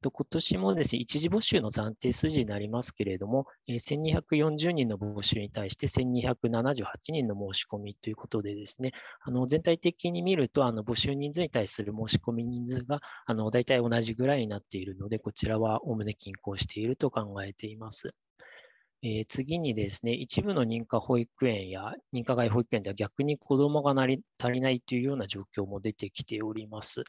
と、今年もですね、一時募集の暫定数字になりますけれども、1240人の募集に対して1278人の申し込みということでですね、あの全体的に見ると、あの募集人数に対する申し込み人数があの大体同じぐらいになっているので、こちらはおおむね均衡していると考えています。えー、次にですね、一部の認可保育園や認可外保育園では逆に子どもがなり足りないというような状況も出てきております。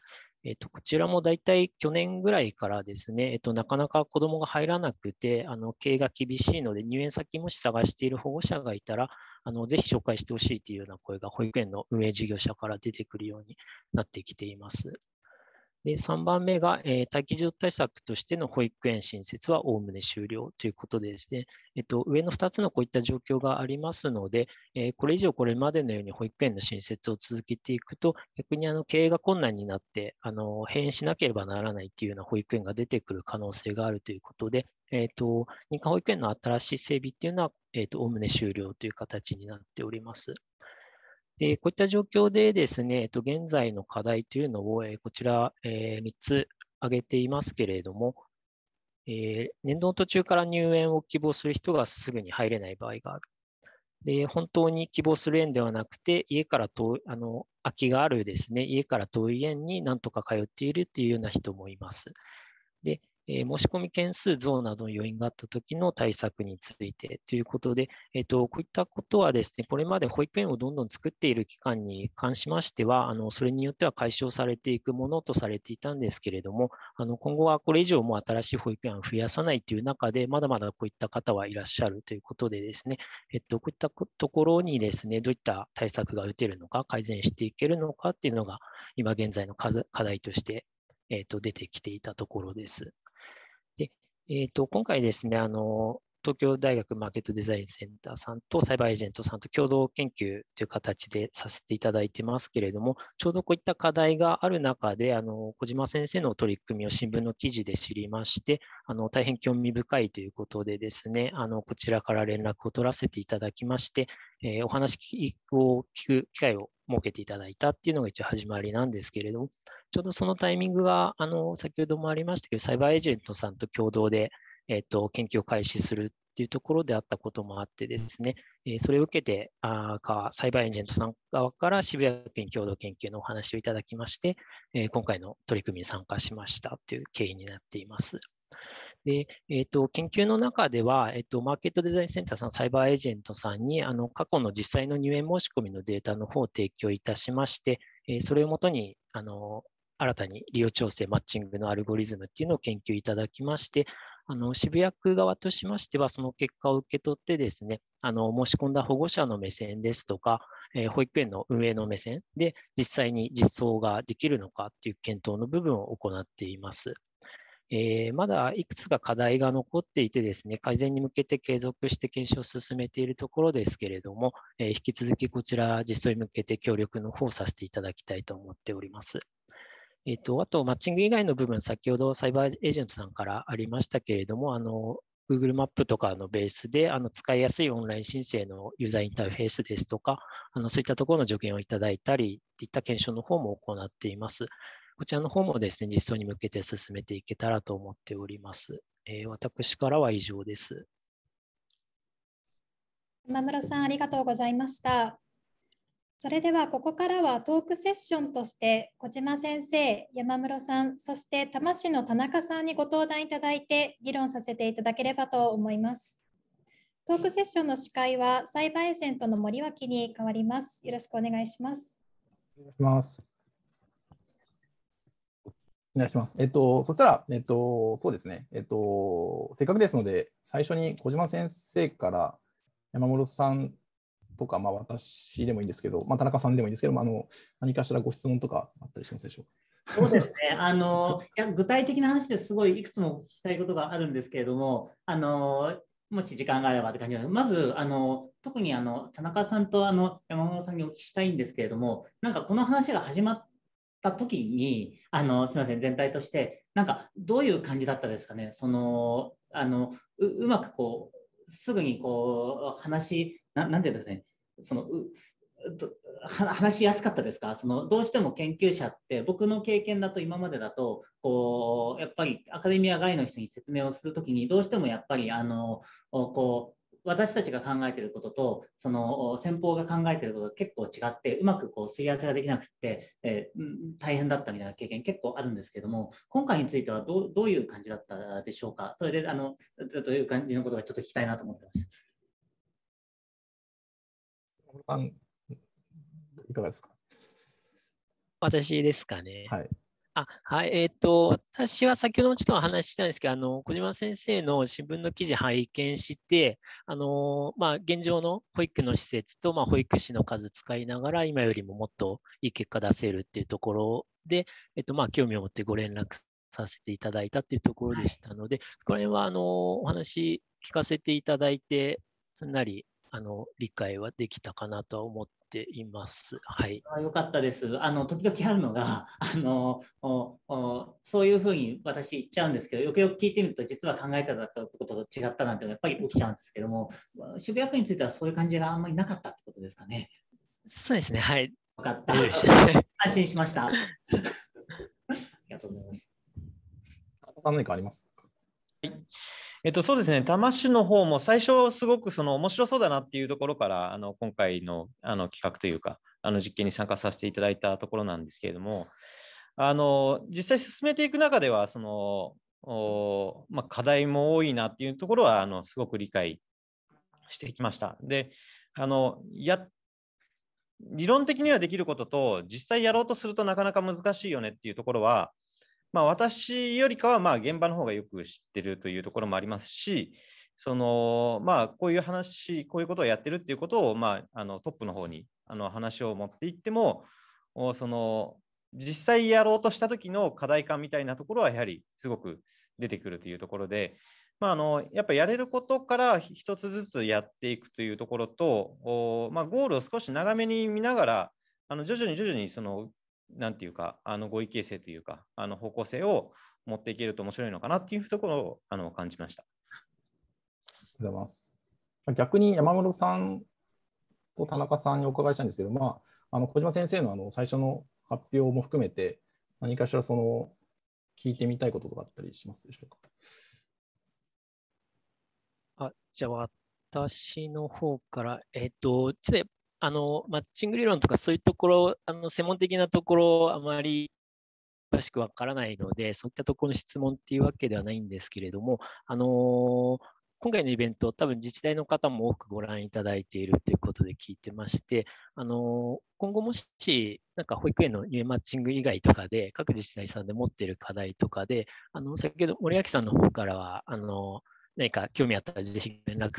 えっと、こちらも大体去年ぐらいからですね、えっと、なかなか子どもが入らなくて、あの経営が厳しいので、入園先もし探している保護者がいたら、あのぜひ紹介してほしいというような声が保育園の運営事業者から出てくるようになってきています。で3番目が、えー、待機児童対策としての保育園新設はおおむね終了ということでですね、えっと、上の2つのこういった状況がありますので、えー、これ以上これまでのように保育園の新設を続けていくと、逆にあの経営が困難になって、あの閉園しなければならないというような保育園が出てくる可能性があるということで、えーと、認可保育園の新しい整備というのは、えーとおおむね終了という形になっております。で、こういった状況でですね、えっと、現在の課題というのを、えこちら、え3つ挙げていますけれども、え年度の途中から入園を希望する人がすぐに入れない場合がある。で本当に希望する園ではなくて、家から遠あの空きがあるですね、家から遠い園になんとか通っているというような人もいます。でえー、申し込み件数増などの要因があった時の対策についてということで、えーと、こういったことはですね、これまで保育園をどんどん作っている期間に関しましては、あのそれによっては解消されていくものとされていたんですけれども、あの今後はこれ以上も新しい保育園を増やさないという中で、まだまだこういった方はいらっしゃるということでですね、えっ、ー、と、こういったところにですね、どういった対策が打てるのか、改善していけるのかっていうのが、今現在の課題として、えーと出てきていたところです。えー、と、今回ですね、あの、東京大学マーケットデザインセンターさんとサイバーエージェントさんと共同研究という形でさせていただいてますけれども、ちょうどこういった課題がある中で、あの小島先生の取り組みを新聞の記事で知りまして、あの大変興味深いということでですね、あのこちらから連絡を取らせていただきまして、えー、お話を聞く機会を設けていただいたっていうのが一応始まりなんですけれども、ちょうどそのタイミングが、あの、先ほどもありましたけど、サイバーエージェントさんと共同で、えっ、と、研究を開始するっていうところであったこともあってですね、えそれを受けてあか、サイバーエージェントさん側から渋谷県共同研究のお話をいただきまして、え今回の取り組みに参加しましたという経緯になっています。で、えーと、研究の中では、えーと、マーケットデザインセンターさん、サイバーエージェントさんにあの過去の実際の入園申し込みのデータの方を提供いたしまして、えー、それをもとにあの新たに利用調整マッチングのアルゴリズムっていうのを研究いただきまして、あの渋谷区側としましては、その結果を受け取ってですね、あの申し込んだ保護者の目線ですとか、えー、保育園の運営の目線で実際に実装ができるのかっていう検討の部分を行っています。えー、まだいくつか課題が残っていてですね、改善に向けて継続して検証を進めているところですけれども、えー、引き続きこちら実装に向けて協力の方をさせていただきたいと思っております。えっ、と、あと、マッチング以外の部分、先ほどサイバーエージェントさんからありましたけれども、あの、Google マップとかのベースであの使いやすいオンライン申請のユーザーインターフェースですとか、あのそういったところの助言をいただいたりといった検証の方も行っています。こちらの方もですね、実装に向けて進めていけたらと思っております。えー、私からは以上です。今村さん、ありがとうございました。それではここからはトークセッションとして小島先生、山室さん、そして多摩市の田中さんにご登壇いただいて議論させていただければと思います。トークセッションの司会はバーエージェントの森脇に変わります。よろしくお願いします。お願いします。お願いします。えっと、そしたら、えっと、そうですね、えっと、せっかくですので、最初に小島先生から山室さんとか、まあ、私でもいいんですけど、まあ、田中さんでもいいんですけど、まあ、あの何かしらご質問とかあったりしますでしょうか。そうですねあのいや具体的な話ですごいいくつも聞きたいことがあるんですけれども、あのもし時間があればって感じで、まずあの特にあの田中さんとあの山本さんにお聞きしたいんですけれども、なんかこの話が始まった時に、あのすみません、全体として、なんかどういう感じだったですかね、そのあのうまくこうすぐにこう話ななんていうんですかねそのう話しやすかったですかそのどうしても研究者って僕の経験だと今までだとこうやっぱりアカデミア外の人に説明をする時にどうしてもやっぱりあのこ私たちが考えていることとその先方が考えていることが結構違ってうまくこうすり合わせができなくて、えー、大変だったみたいな経験結構あるんですけども今回についてはどういう感じだったでしょうかそれであのどういう感じのことがちょっと聞きたいなと思ってました。いかがですか私ですかね。はいあはい、えっ、ー、と、私は先ほどもちょっとお話ししたんですけど、あの、小島先生の新聞の記事拝見して、あの、まあ、現状の保育の施設と、まあ、保育士の数使いながら、今よりももっといい結果出せるっていうところで、えっ、ー、と、まあ、興味を持ってご連絡させていただいたっていうところでしたので、はい、この辺は、あの、お話聞かせていただいて、すんなり、あの、理解はできたかなとは思っています。はい。あよかったです。あの時々あるのが、あのおおそういうふうに私言っちゃうんですけど、よくよく聞いてみると実は考えたてたことと違ったなんてやっぱり起きちゃうんですけども、渋谷区についてはそういう感じがあんまりなかったってことですかね。そうですね。はい。分かった。安心しました。ありがとうございます。さん何かあります。えっと、そうですね、多摩市の方も最初、すごくその面白そうだなっていうところから、あの今回のあの企画というか、あの実験に参加させていただいたところなんですけれども、あの実際進めていく中では、そのおまあ、課題も多いなっていうところはあのすごく理解してきました。であのや理論的にはできることと実際やろうとするとなかなか難しいよねっていうところはまあ、私よりかはまあ現場の方がよく知ってるというところもありますし、そのまあ、こういう話、こういうことをやってるっていうことを、まあ、あのトップの方にあの話を持っていっても、その実際やろうとした時の課題感みたいなところは、やはりすごく出てくるというところで、まあ、あのやっぱやれることから一つずつやっていくというところと、おまあ、ゴールを少し長めに見ながら、あの徐々に徐々にそのなんていうか、あの語彙形成というか、あの方向性を持っていけると面白いのかなっていうところをあの感じました。ありがとうございます。逆に山室さんと田中さんにお伺いしたいんですけど、まあ、あの小島先生のあの最初の発表も含めて、何かしらその聞いてみたいこととかあったりしますでしょうか。あじゃあ私の方から、えっ、ー、と、実はあのマッチング理論とかそういうところあの専門的なところあまり詳しくわからないのでそういったところの質問っていうわけではないんですけれどもあの今回のイベント多分自治体の方も多くご覧いただいているということで聞いてましてあの今後もしなんか保育園の入園マッチング以外とかで各自治体さんで持っている課題とかであの先ほど森脇さんの方からはあの何か興味あったらぜひ連絡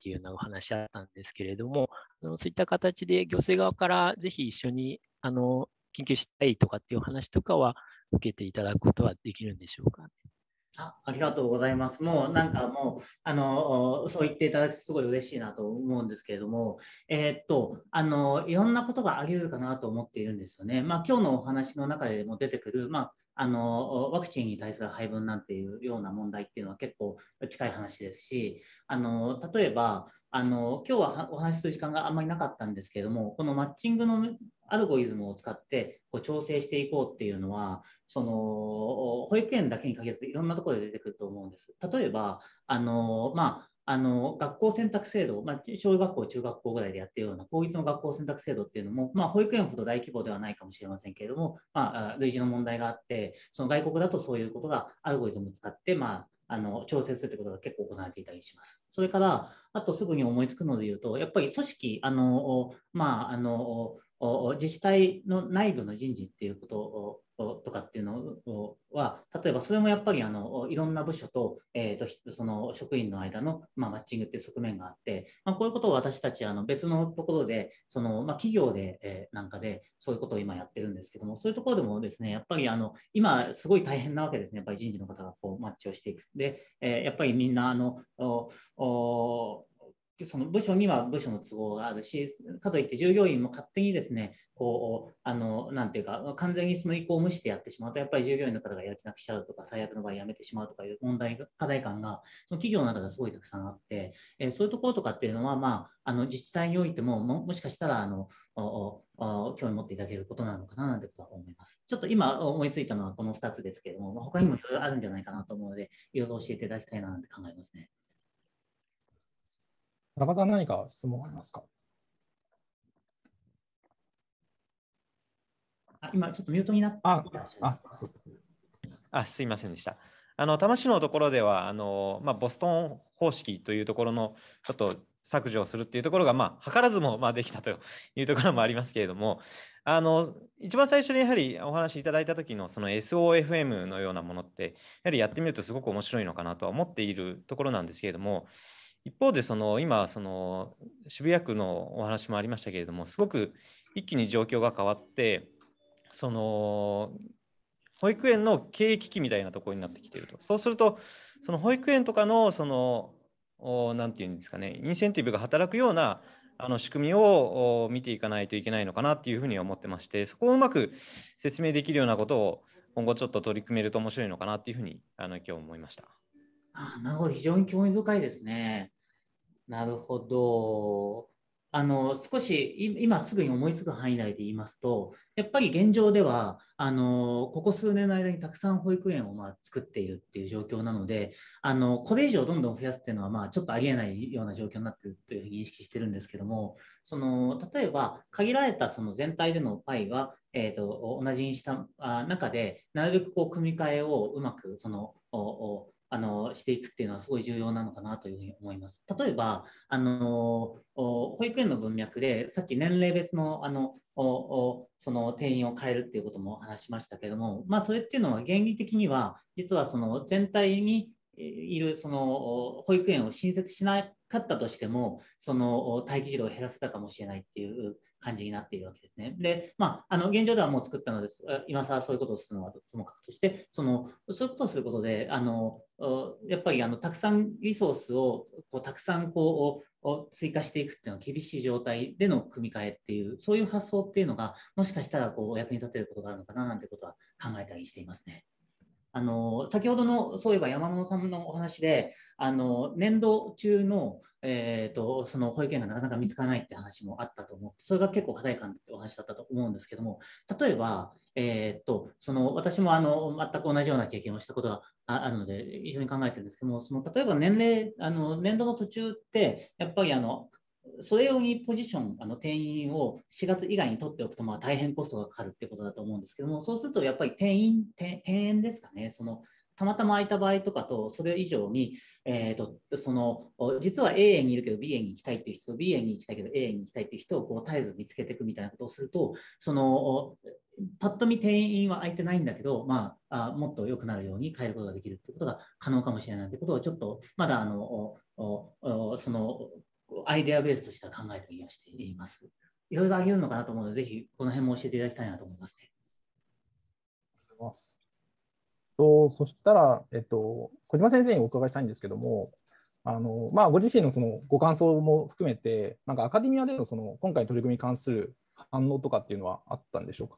っていうようなお話あったんですけれども、あのそういった形で行政側からぜひ一緒にあの研究したいとかっていうお話とかは受けていただくことはできるんでしょうか、あありがとうございます。もうなんかもうあのそう言っていただくとすごい嬉しいなと思うんですけれども、えー、っとあのいろんなことがあり得るかなと思っているんですよね。まあ、今日のお話の中でも出てくる、まああのワクチンに対する配分なんていうような問題っていうのは結構近い話ですしあの例えばあの今日はお話しする時間があんまりなかったんですけどもこのマッチングのアルゴリズムを使ってこう調整していこうっていうのはその保育園だけに限らずいろんなところで出てくると思うんです。例えばあの、まああの学校選択制度、まあ、小学校、中学校ぐらいでやっているような公立の学校選択制度っていうのも、まあ、保育園ほど大規模ではないかもしれませんけれども、まあ、類似の問題があって、その外国だとそういうことがアルゴリズムを使って、まあ、あの調整するということが結構行われていたりします。それから、あとすぐに思いつくので言うと、やっぱり組織、あのまああの自治体の内部の人事っていうこととかっていうのは、例えばそれもやっぱりあのいろんな部署と,、えーと、その職員の間の、まあ、マッチングっていう側面があって、まあ、こういうことを私たちあの別のところで、そのまあ、企業で、えー、なんかでそういうことを今やってるんですけども、そういうところでもですね、やっぱりあの今すごい大変なわけですね、やっぱり人事の方がこうマッチをしていく。で、えー、やっぱりみんなあのおおその部署には部署の都合があるし、かといって従業員も勝手にですね、こう、あの、なんていうか、完全にその意向を無視してやってしまうと、やっぱり従業員の方がやる気なくしちゃうとか、最悪の場合やめてしまうとかいう問題が、課題感が、その企業の中ですごいたくさんあって、えー、そういうところとかっていうのは、まあ、あの、自治体においても、ももしかしたら、あの、おお興味持っていただけることなのかななんてことは思います。ちょっと今思いついたのはこの2つですけれども、他にもいろいろあるんじゃないかなと思うので、いろいろ教えていただきたいななんて考えますね。田中さん、何か質問ありますかあ今、ちょっとミュートになってあああ、すみませんでした。あの多摩市のところではあの、まあ、ボストン方式というところのちょっと削除をするっていうところが、まあ、図らずも、まあ、できたというところもありますけれども、あの一番最初にやはりお話しいただいた時のその SOFM のようなものって、やはりやってみるとすごく面白いのかなとは思っているところなんですけれども、一方でその今その渋谷区のお話もありましたけれどもすごく一気に状況が変わってその保育園の経営危機みたいなところになってきているとそうするとその保育園とかのそのんていうんですかねインセンティブが働くようなあの仕組みを見ていかないといけないのかなっていうふうに思ってましてそこをうまく説明できるようなことを今後ちょっと取り組めると面白いのかなっていうふうにあの今日思いました。あなるほど、非常に興味深いですね。なるほど。あの少し今すぐに思いつく範囲内で言いますと、やっぱり現状ではあのここ数年の間にたくさん保育園をまあ作っているっていう状況なので、あのこれ以上どんどん増やすっていうのはまあちょっとありえないような状況になっているというふうに意識してるんですけども、その例えば限られたその全体でのパイは、えーと、と同じにした中で、なるべくこう組み替えをうまくそのおおあのしていくっていうのはすごい重要なのかなというふうに思います。例えば、あの保育園の文脈でさっき年齢別のあのその定員を変えるっていうことも話しましたけども、まあ、それっていうのは原理的には実はその全体にいるその保育園を新設しなかったとしてもその待機児童を減らせたかもしれないっていう感じになっているわけですね。で、まあ、あの現状ではもう作ったのです、今更そういうことをするのはともかくとして、そのそういうことをすることで、あのやっぱりあのたくさんリソースをこうたくさんこう追加していくっていうのは厳しい状態での組み替えっていう、そういう発想っていうのが、もしかしたらこうお役に立てることがあるのかななんてことは考えたりしていますね。あの先ほどのそういえば山本さんのお話であの年度中の,、えーと、その保育園がなかなか見つからないって話もあったと思ってそれが結構課題感ってお話だったと思うんですけども例えば、えーと、とその私もあの全く同じような経験をしたことがあるので一緒に考えてるんですけどもその例えば年齢あの年度の途中ってやっぱりあのそれ用にポジション、あの定員を4月以外に取っておくと、まあ、大変コストがかかるってことだと思うんですけども、そうするとやっぱり定員、定員ですかね、そのたまたま空いた場合とかと、それ以上に、えーと、その実は A 園にいるけど B 園に行きたいっていう人、B 園に行きたいけど A 園に行きたいっていう人をこう絶えず見つけていくみたいなことをすると、そのパッと見定員は空いてないんだけど、まあ、あもっと良くなるように変えることができるってことが可能かもしれないということは、ちょっとまだあのおおそのアイデアベースとしては考えと言いしています。いろいろあげるのかなと思うので、ぜひこの辺も教えていただきたいなと思いますね。とそしたら、えっと、小島先生にお伺いしたいんですけども、あのまあ、ご自身のそのご感想も含めて、なんかアカデミアでのその今回の取り組みに関する反応とかっていうのはあったんでしょうか。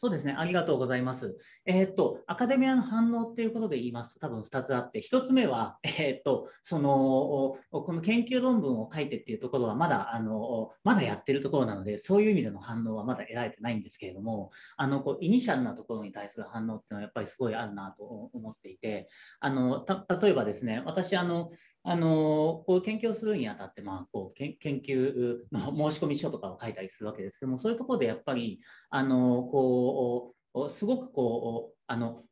そうですね、ありがとうございます。えー、っと、アカデミアの反応っていうことで言いますと、多分2つあって、1つ目は、えー、っと、その、この研究論文を書いてっていうところは、まだ、あの、まだやってるところなので、そういう意味での反応はまだ得られてないんですけれども、あの、こう、イニシャルなところに対する反応っていうのは、やっぱりすごいあるなと思っていて、あの、例えばですね、私、あの、あのこう研究をするにあたって、まあ、こう研究の申込書とかを書いたりするわけですけどもそういうところでやっぱりあのこうすごくこうあの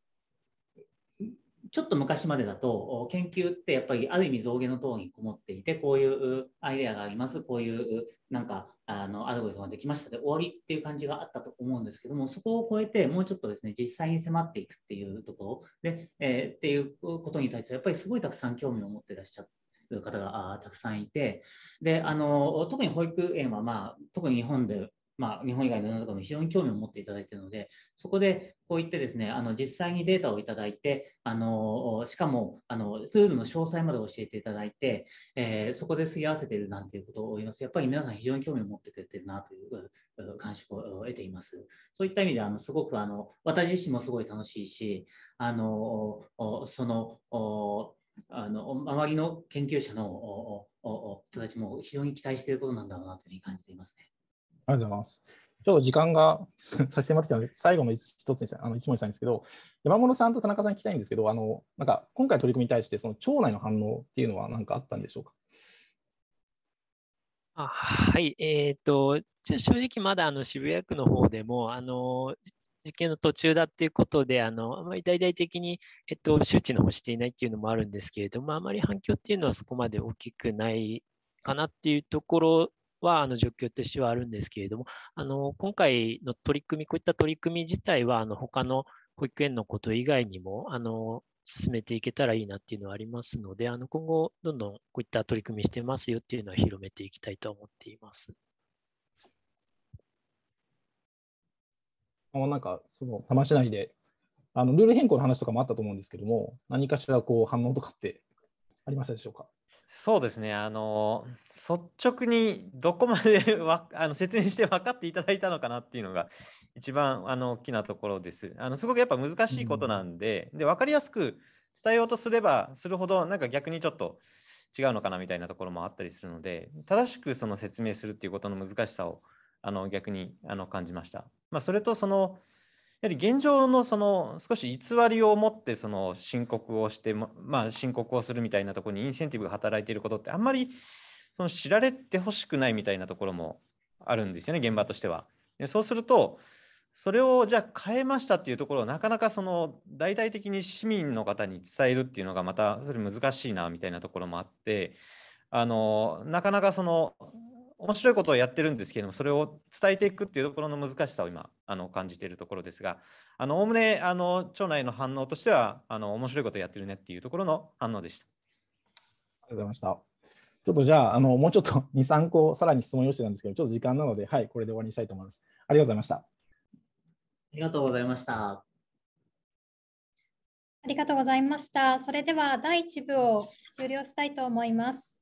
ちょっと昔までだと研究ってやっぱりある意味象牙の塔にこもっていてこういうアイデアがありますこういうなんかあのアルゴリズムができましたで終わりっていう感じがあったと思うんですけどもそこを超えてもうちょっとですね実際に迫っていくっていうところで、えー、っていうことに対してやっぱりすごいたくさん興味を持ってらっしゃって。方がたくさんいてであの特に保育園は、まあ、特に日本でまあ、日本以外の世の中も非常に興味を持っていただいているので、そこでこういってですね、あの実際にデータをいただいて、あのしかもあのルールの詳細まで教えていただいて、えー、そこですり合わせているなんていうことを言いますやっぱり皆さん非常に興味を持ってくれてるなという感触を得ています。そういった意味で、あのすごくあの私自身もすごい楽しいし、あのその、あの周りの研究者の人たちも非常に期待していることなんだろうなというふうに感じていますね。ありがとうございます。ちょっと時間がさせてもらってたので、最後の一つにあの一問したいんですけど、山本さんと田中さんに聞きたいんですけど、あのなんか今回取り組みに対して、その町内の反応っていうのは何かあったんでしょうか。あはい、えっ、ー、と、正直まだあの渋谷区の方でも、あの実験の途中だっていうことで、あのあまり大々的に、えっと、周知のうしていないっていうのもあるんですけれども、あまり反響っていうのはそこまで大きくないかなっていうところはあの状況としてはあるんですけれども、あの今回の取り組み、こういった取り組み自体は、あの他の保育園のこと以外にもあの進めていけたらいいなっていうのはありますので、あの今後、どんどんこういった取り組みしてますよっていうのは広めていきたいと思っています。あなんか、その多摩市内であのルール変更の話とかもあったと思うんですけども、何かしらこう反応とかってありましたでしょうか。そうですね、あの率直にどこまで わあの説明して分かっていただいたのかなっていうのが、一番あの大きなところです。あのすごくやっぱ難しいことなんでうん、で、分かりやすく伝えようとすればするほど、なんか逆にちょっと違うのかなみたいなところもあったりするので、正しくその説明するっていうことの難しさをあの逆にあの感じました。まあ、それとそのやはり現状のその少し偽りを持ってその申告をしてまあ、申告をするみたいなところにインセンティブが働いていることってあんまりその知られてほしくないみたいなところもあるんですよね現場としては。でそうするとそれをじゃあ変えましたっていうところをなかなかその大々的に市民の方に伝えるっていうのがまたそれ難しいなみたいなところもあってあのなかなかその面白いことをやってるんですけれども、それを伝えていくっていうところの難しさを今、あの感じているところですが、おおむねあの町内の反応としては、あの面白いことをやってるねっていうところの反応でした。ありがとうございました。ちょっとじゃあ、あのもうちょっと2、3個、さらに質問用意してたんですけど、ちょっと時間なので、はい、これで終わりにしたいと思います。ありがとうございました。ありがとうございました。ありがとうございました。それでは第1部を終了したいと思います。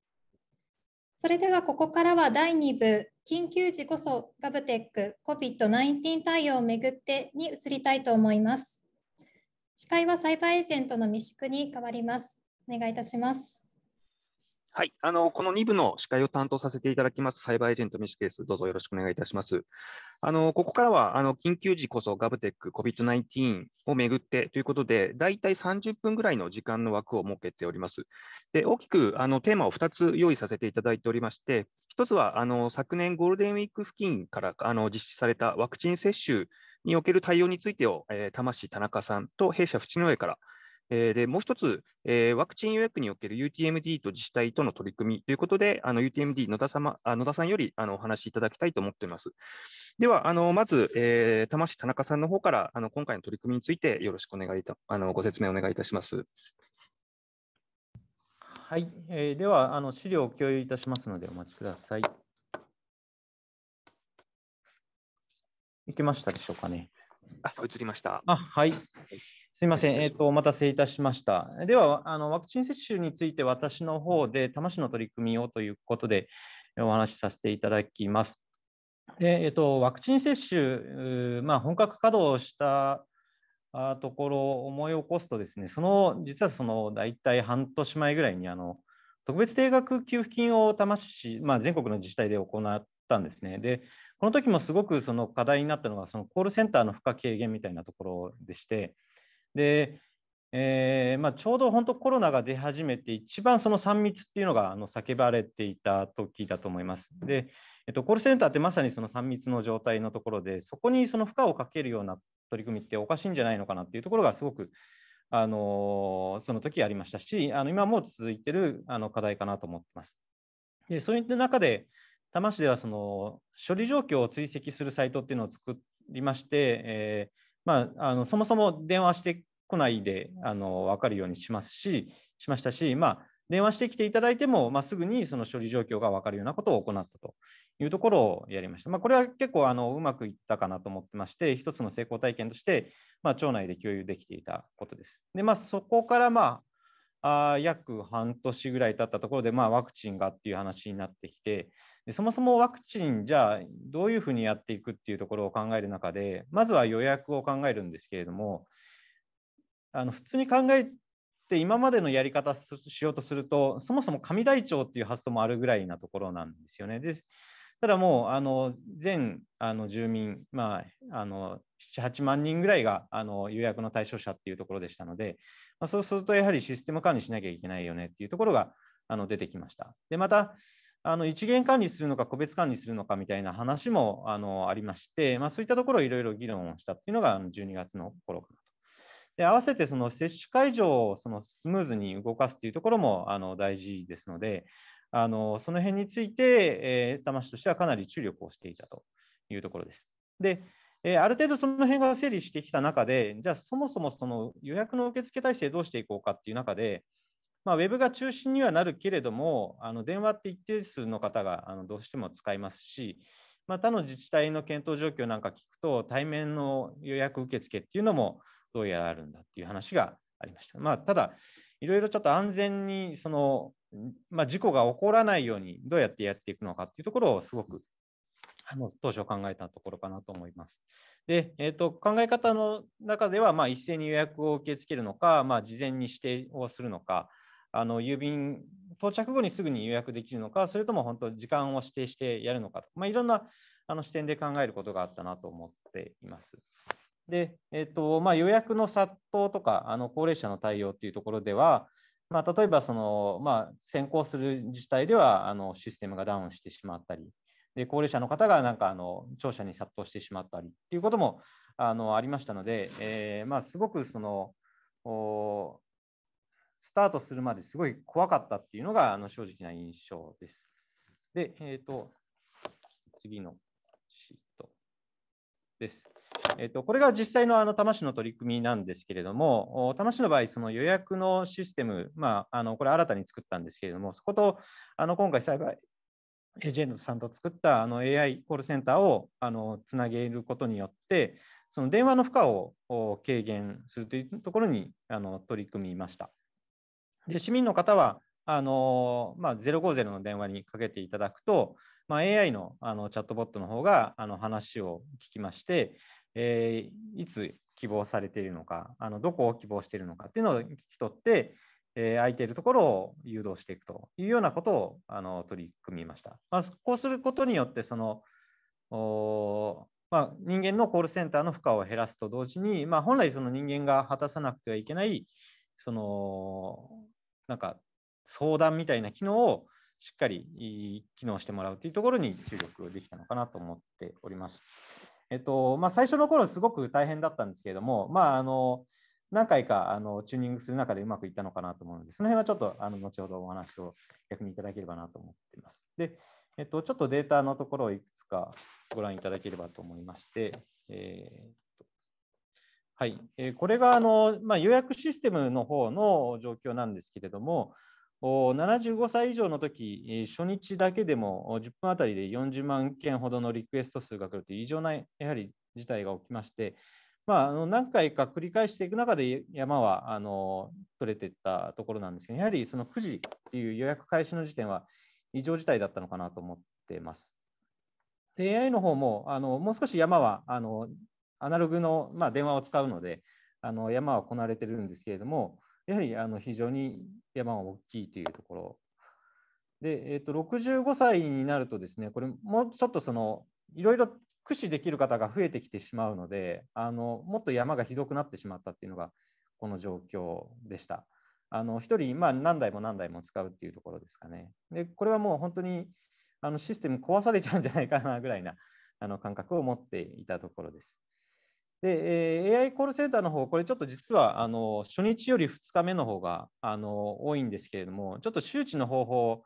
それではここからは第2部緊急時こそガブテック COVID-19 対応をめぐってに移りたいと思います。司会はサイバーエージェントの三宿に変わります。お願いいたします。はい、あのこの2部の司会を担当させていただきます、サイバーエージェント、ミシケース、どうぞよろしくお願いいたします。あのここからはあの緊急時こそ GovTech、COVID-19 をめぐってということで、大体30分ぐらいの時間の枠を設けております。で大きくあのテーマを2つ用意させていただいておりまして、1つはあの昨年ゴールデンウィーク付近からあの実施されたワクチン接種における対応についてを、えー、田田中さんと弊社淵之上からえでもう一つ、えー、ワクチン予約における UTMD と自治体との取り組みということで、UTMD 野田様あ野田さんよりあのお話しいただきたいと思っています。では、あのまず、えー、摩市田中さんの方からあの今回の取り組みについてよろしくお願いいたあのご説明お願いいたします。はい、えー、ではあの資料を共有いたしますのでお待ちください。いけましたでしょうかね。あ、映りました。あ、はい。すみません、えっと、お待たせいたしました。では、あのワクチン接種について私の方で、多摩市の取り組みをということでお話しさせていただきます。でえっと、とワクチン接種、まあ、本格稼働したところを思い起こすとですね、その実はその大体半年前ぐらいにあの特別定額給付金を多摩市、まあ、全国の自治体で行ったんですね。でこの時もすごくその課題になったのが、そのコールセンターの負荷軽減みたいなところでして、で、えー、まあ、ちょうど本当コロナが出始めて、一番その3密っていうのがあの叫ばれていた時だと思います。で、えっと、コールセンターってまさにその3密の状態のところで、そこにその負荷をかけるような取り組みっておかしいんじゃないのかなっていうところがすごく、あのその時ありましたし、あの今も続いてるあの課題かなと思ってます。でそういった中で、多摩市ではその処理状況を追跡するサイトっていうのを作りまして、えーまあ、あのそもそも電話してこないであの分かるようにしますししましたし、まあ、電話してきていただいても、まあ、すぐにその処理状況が分かるようなことを行ったというところをやりました。まあ、これは結構あのうまくいったかなと思ってまして、一つの成功体験として、まあ、町内で共有できていたことです。で、まあ、そこから、まあ、あ約半年ぐらい経ったところで、まあ、ワクチンがっていう話になってきてで、そもそもワクチン、じゃあどういうふうにやっていくっていうところを考える中で、まずは予約を考えるんですけれども、あの普通に考えて、今までのやり方しようとすると、そもそも紙台帳っていう発想もあるぐらいなところなんですよね。でただもうあの全あの住民、まあ、あの7、8万人ぐらいがあの予約の対象者っていうところでしたので、まあ、そうするとやはりシステム管理しなきゃいけないよねっていうところがあの出てきました。でまたあの一元管理するのか個別管理するのかみたいな話もあのありまして、まあ、そういったところをいろいろ議論をしたっていうのが12月の頃かなと。で合わせてその接種会場をそのスムーズに動かすというところもあの大事ですので、あのその辺について、えー、多摩市としてはかなり注力をしていたというところです。でえある程度その辺が整理してきた中で、じゃあそもそもその予約の受付体制どうしていこうかっていう中で、まあ、ウェブが中心にはなるけれども、あの電話って一定数の方があのどうしても使いますし、まあ、他の自治体の検討状況なんか聞くと、対面の予約受付っていうのもどうやらあるんだっていう話がありました。まあ、ただ、いろいろちょっと安全にその、まあ、事故が起こらないようにどうやってやっていくのかっていうところをすごくあの当初考えたところかなと思います。で、えーと、考え方の中では、まあ、一斉に予約を受け付けるのか、まあ、事前に指定をするのか、あの郵便到着後にすぐに予約できるのか、それとも本当、時間を指定してやるのか、まあ、いろんなあの視点で考えることがあったなと思っています。で、えーとまあ、予約の殺到とかあの高齢者の対応っていうところでは、まあ、例えばその、まあ、先行する自治体ではあのシステムがダウンしてしまったり、で高齢者の方がなんかあの庁舎に殺到してしまったりっていうこともあのありましたので、えー、まあ、すごくそのスタートするまですごい怖かったっていうのがあの正直な印象です。で、えーと、次のシートです。えーと、これが実際のあの多摩市の取り組みなんですけれども、多摩市の場合、その予約のシステム、まあ、あのこれ新たに作ったんですけれども、そことあの今回栽培ェ j n さんと作ったあの AI コールセンターをあのつなげることによって、その電話の負荷を軽減するというところにあの取り組みました。で市民の方はあの、まあ、050の電話にかけていただくと、まあ、AI のあのチャットボットの方があの話を聞きまして、えー、いつ希望されているのかあのどこを希望しているのかというのを聞き取って、えー、空いているところを誘導していくというようなことをあの取り組みました。まあ、こうすることによってそのお、まあ、人間のコールセンターの負荷を減らすと同時に、まあ、本来その人間が果たさなくてはいけないそのなんか相談みたいな機能をしっかり機能してもらうというところに注力できたのかなと思っております。えっとまあ、最初の頃すごく大変だったんですけれども、まああの何回かあのチューニングする中でうまくいったのかなと思うので、その辺はちょっとあの後ほどお話を逆にいただければなと思っています。で、えっと、ちょっとデータのところをいくつかご覧いただければと思いまして、えーはい、えー、これがあの、まあ、予約システムの方の状況なんですけれども、75歳以上の時初日だけでも10分あたりで40万件ほどのリクエスト数が来るという異常なやはり事態が起きまして、まあ、あの何回か繰り返していく中で山はあの取れていったところなんですけど、やはりその9時っていう予約開始の時点は異常事態だったのかなと思っています。で AI の方もあのもう少し山はあのアナログの、まあ、電話を使うのであの山はこなれてるんですけれども、やはりあの非常に山は大きいというところ。で、えー、と65歳になるとですね、これもうちょっとそのいろいろ駆使できる方が増えてきてしまうのであのもっと山がひどくなってしまったっていうのがこの状況でした。あの1人、まあ、何台も何台も使うっていうところですかね。でこれはもう本当にあのシステム壊されちゃうんじゃないかなぐらいなあの感覚を持っていたところです。で、えー、AI コールセンターの方、これちょっと実はあの初日より2日目の方があの多いんですけれども、ちょっと周知の方法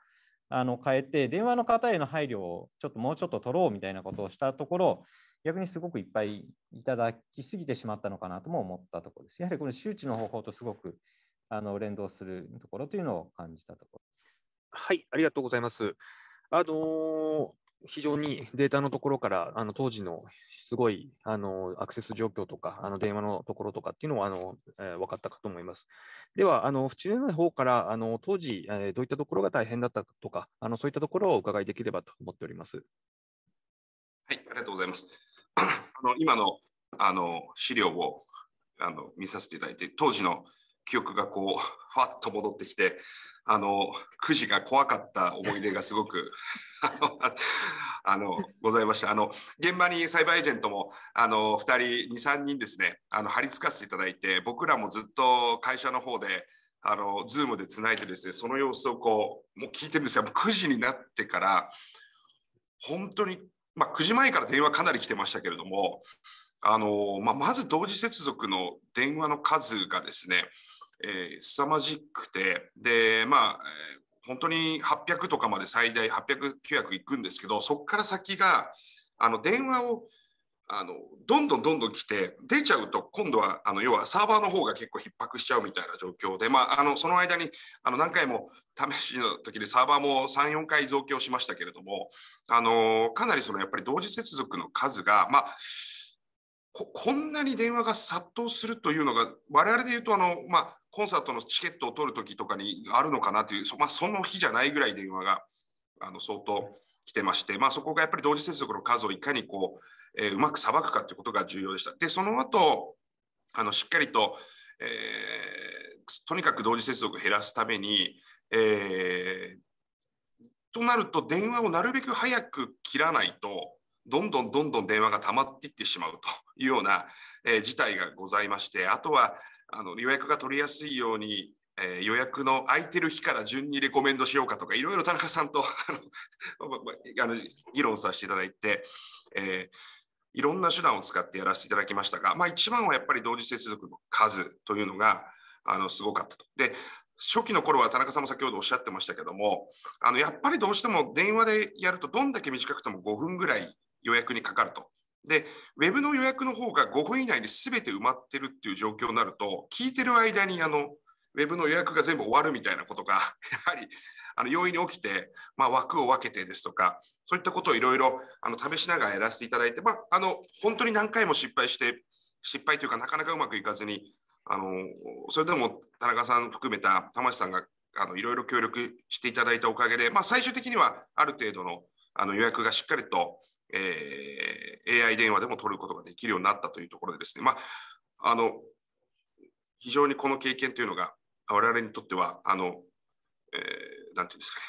あの変えて、電話の方への配慮をちょっともうちょっと取ろうみたいなことをしたところ、逆にすごくいっぱいいただきすぎてしまったのかなとも思ったところです。やはりこの周知の方法とすごくあの連動するところというのを感じたところ。はい、ありがとうございます。あのー非常にデータのところからあの当時のすごい、あの、アクセス状況とか、あの、電話のところとかっていうのは、あの、えー、分かったかと思います。では、あの、府中の方から、あの、当時、えー、どういったところが大変だったとか、あの、そういったところをお伺いできればと思っております。はい、ありがとうございます。あの、今の、あの、資料を、あの、見させていただいて、当時の記憶がこう ふわっと戻ってきてあのくじが怖かった思い出がすごく あのございましたあの現場にサイバーエージェントもあの2人23人ですねあの張り付かせていただいて僕らもずっと会社の方であの Zoom でつないでですねその様子をこうもう聞いてるんですが9時になってから本当に、まあ、9時前から電話かなり来てましたけれどもあの、まあ、まず同時接続の電話の数がですねえー、凄まじくてでまあ本当に800とかまで最大800900いくんですけどそこから先があの電話をあのどんどんどんどん来て出ちゃうと今度はあの要はサーバーの方が結構逼迫しちゃうみたいな状況で、まあ、あのその間にあの何回も試しの時でサーバーも34回増強しましたけれどもあのかなりそのやっぱり同時接続の数がまあここんなに電話が殺到するというのが我々で言うとあの、まあ、コンサートのチケットを取る時とかにあるのかなというそ,、まあ、その日じゃないぐらい電話があの相当来てまして、まあ、そこがやっぱり同時接続の数をいかにこう、えー、うまくさばくかということが重要でした。でその後あのしっかりと、えー、とにかく同時接続を減らすために、えー、となると電話をなるべく早く切らないと。どんどんどんどん電話が溜まっていってしまうというような、えー、事態がございまして、あとはあの予約が取りやすいように、えー、予約の空いてる日から順にレコメンドしようかとか、いろいろ田中さんとあの議論させていただいて、えー、いろんな手段を使ってやらせていただきましたが、まあ、一番はやっぱり同時接続の数というのがあのすごかったと。で初期の頃は田中さんも先ほどおっしゃってましたけどもあのやっぱりどうしても電話でやるとどんだけ短くても5分ぐらい予約にかかると。で、ウェブの予約の方が5分以内に全て埋まってるっていう状況になると、聞いてる間にあのウェブの予約が全部終わるみたいなことが、やはりあの容易に起きて、まあ、枠を分けてですとか、そういったことをいろいろ試しながらやらせていただいて、まあ、あの本当に何回も失敗して、失敗というかなかなかうまくいかずに、あのそれでも田中さん含めた玉橋さんがいろいろ協力していただいたおかげで、まあ、最終的にはある程度のあの予約がしっかりとえー、AI 電話でも取ることができるようになったというところでですね、まあ、あの非常にこの経験というのが我々にとってはあの、えー、なんていうんですか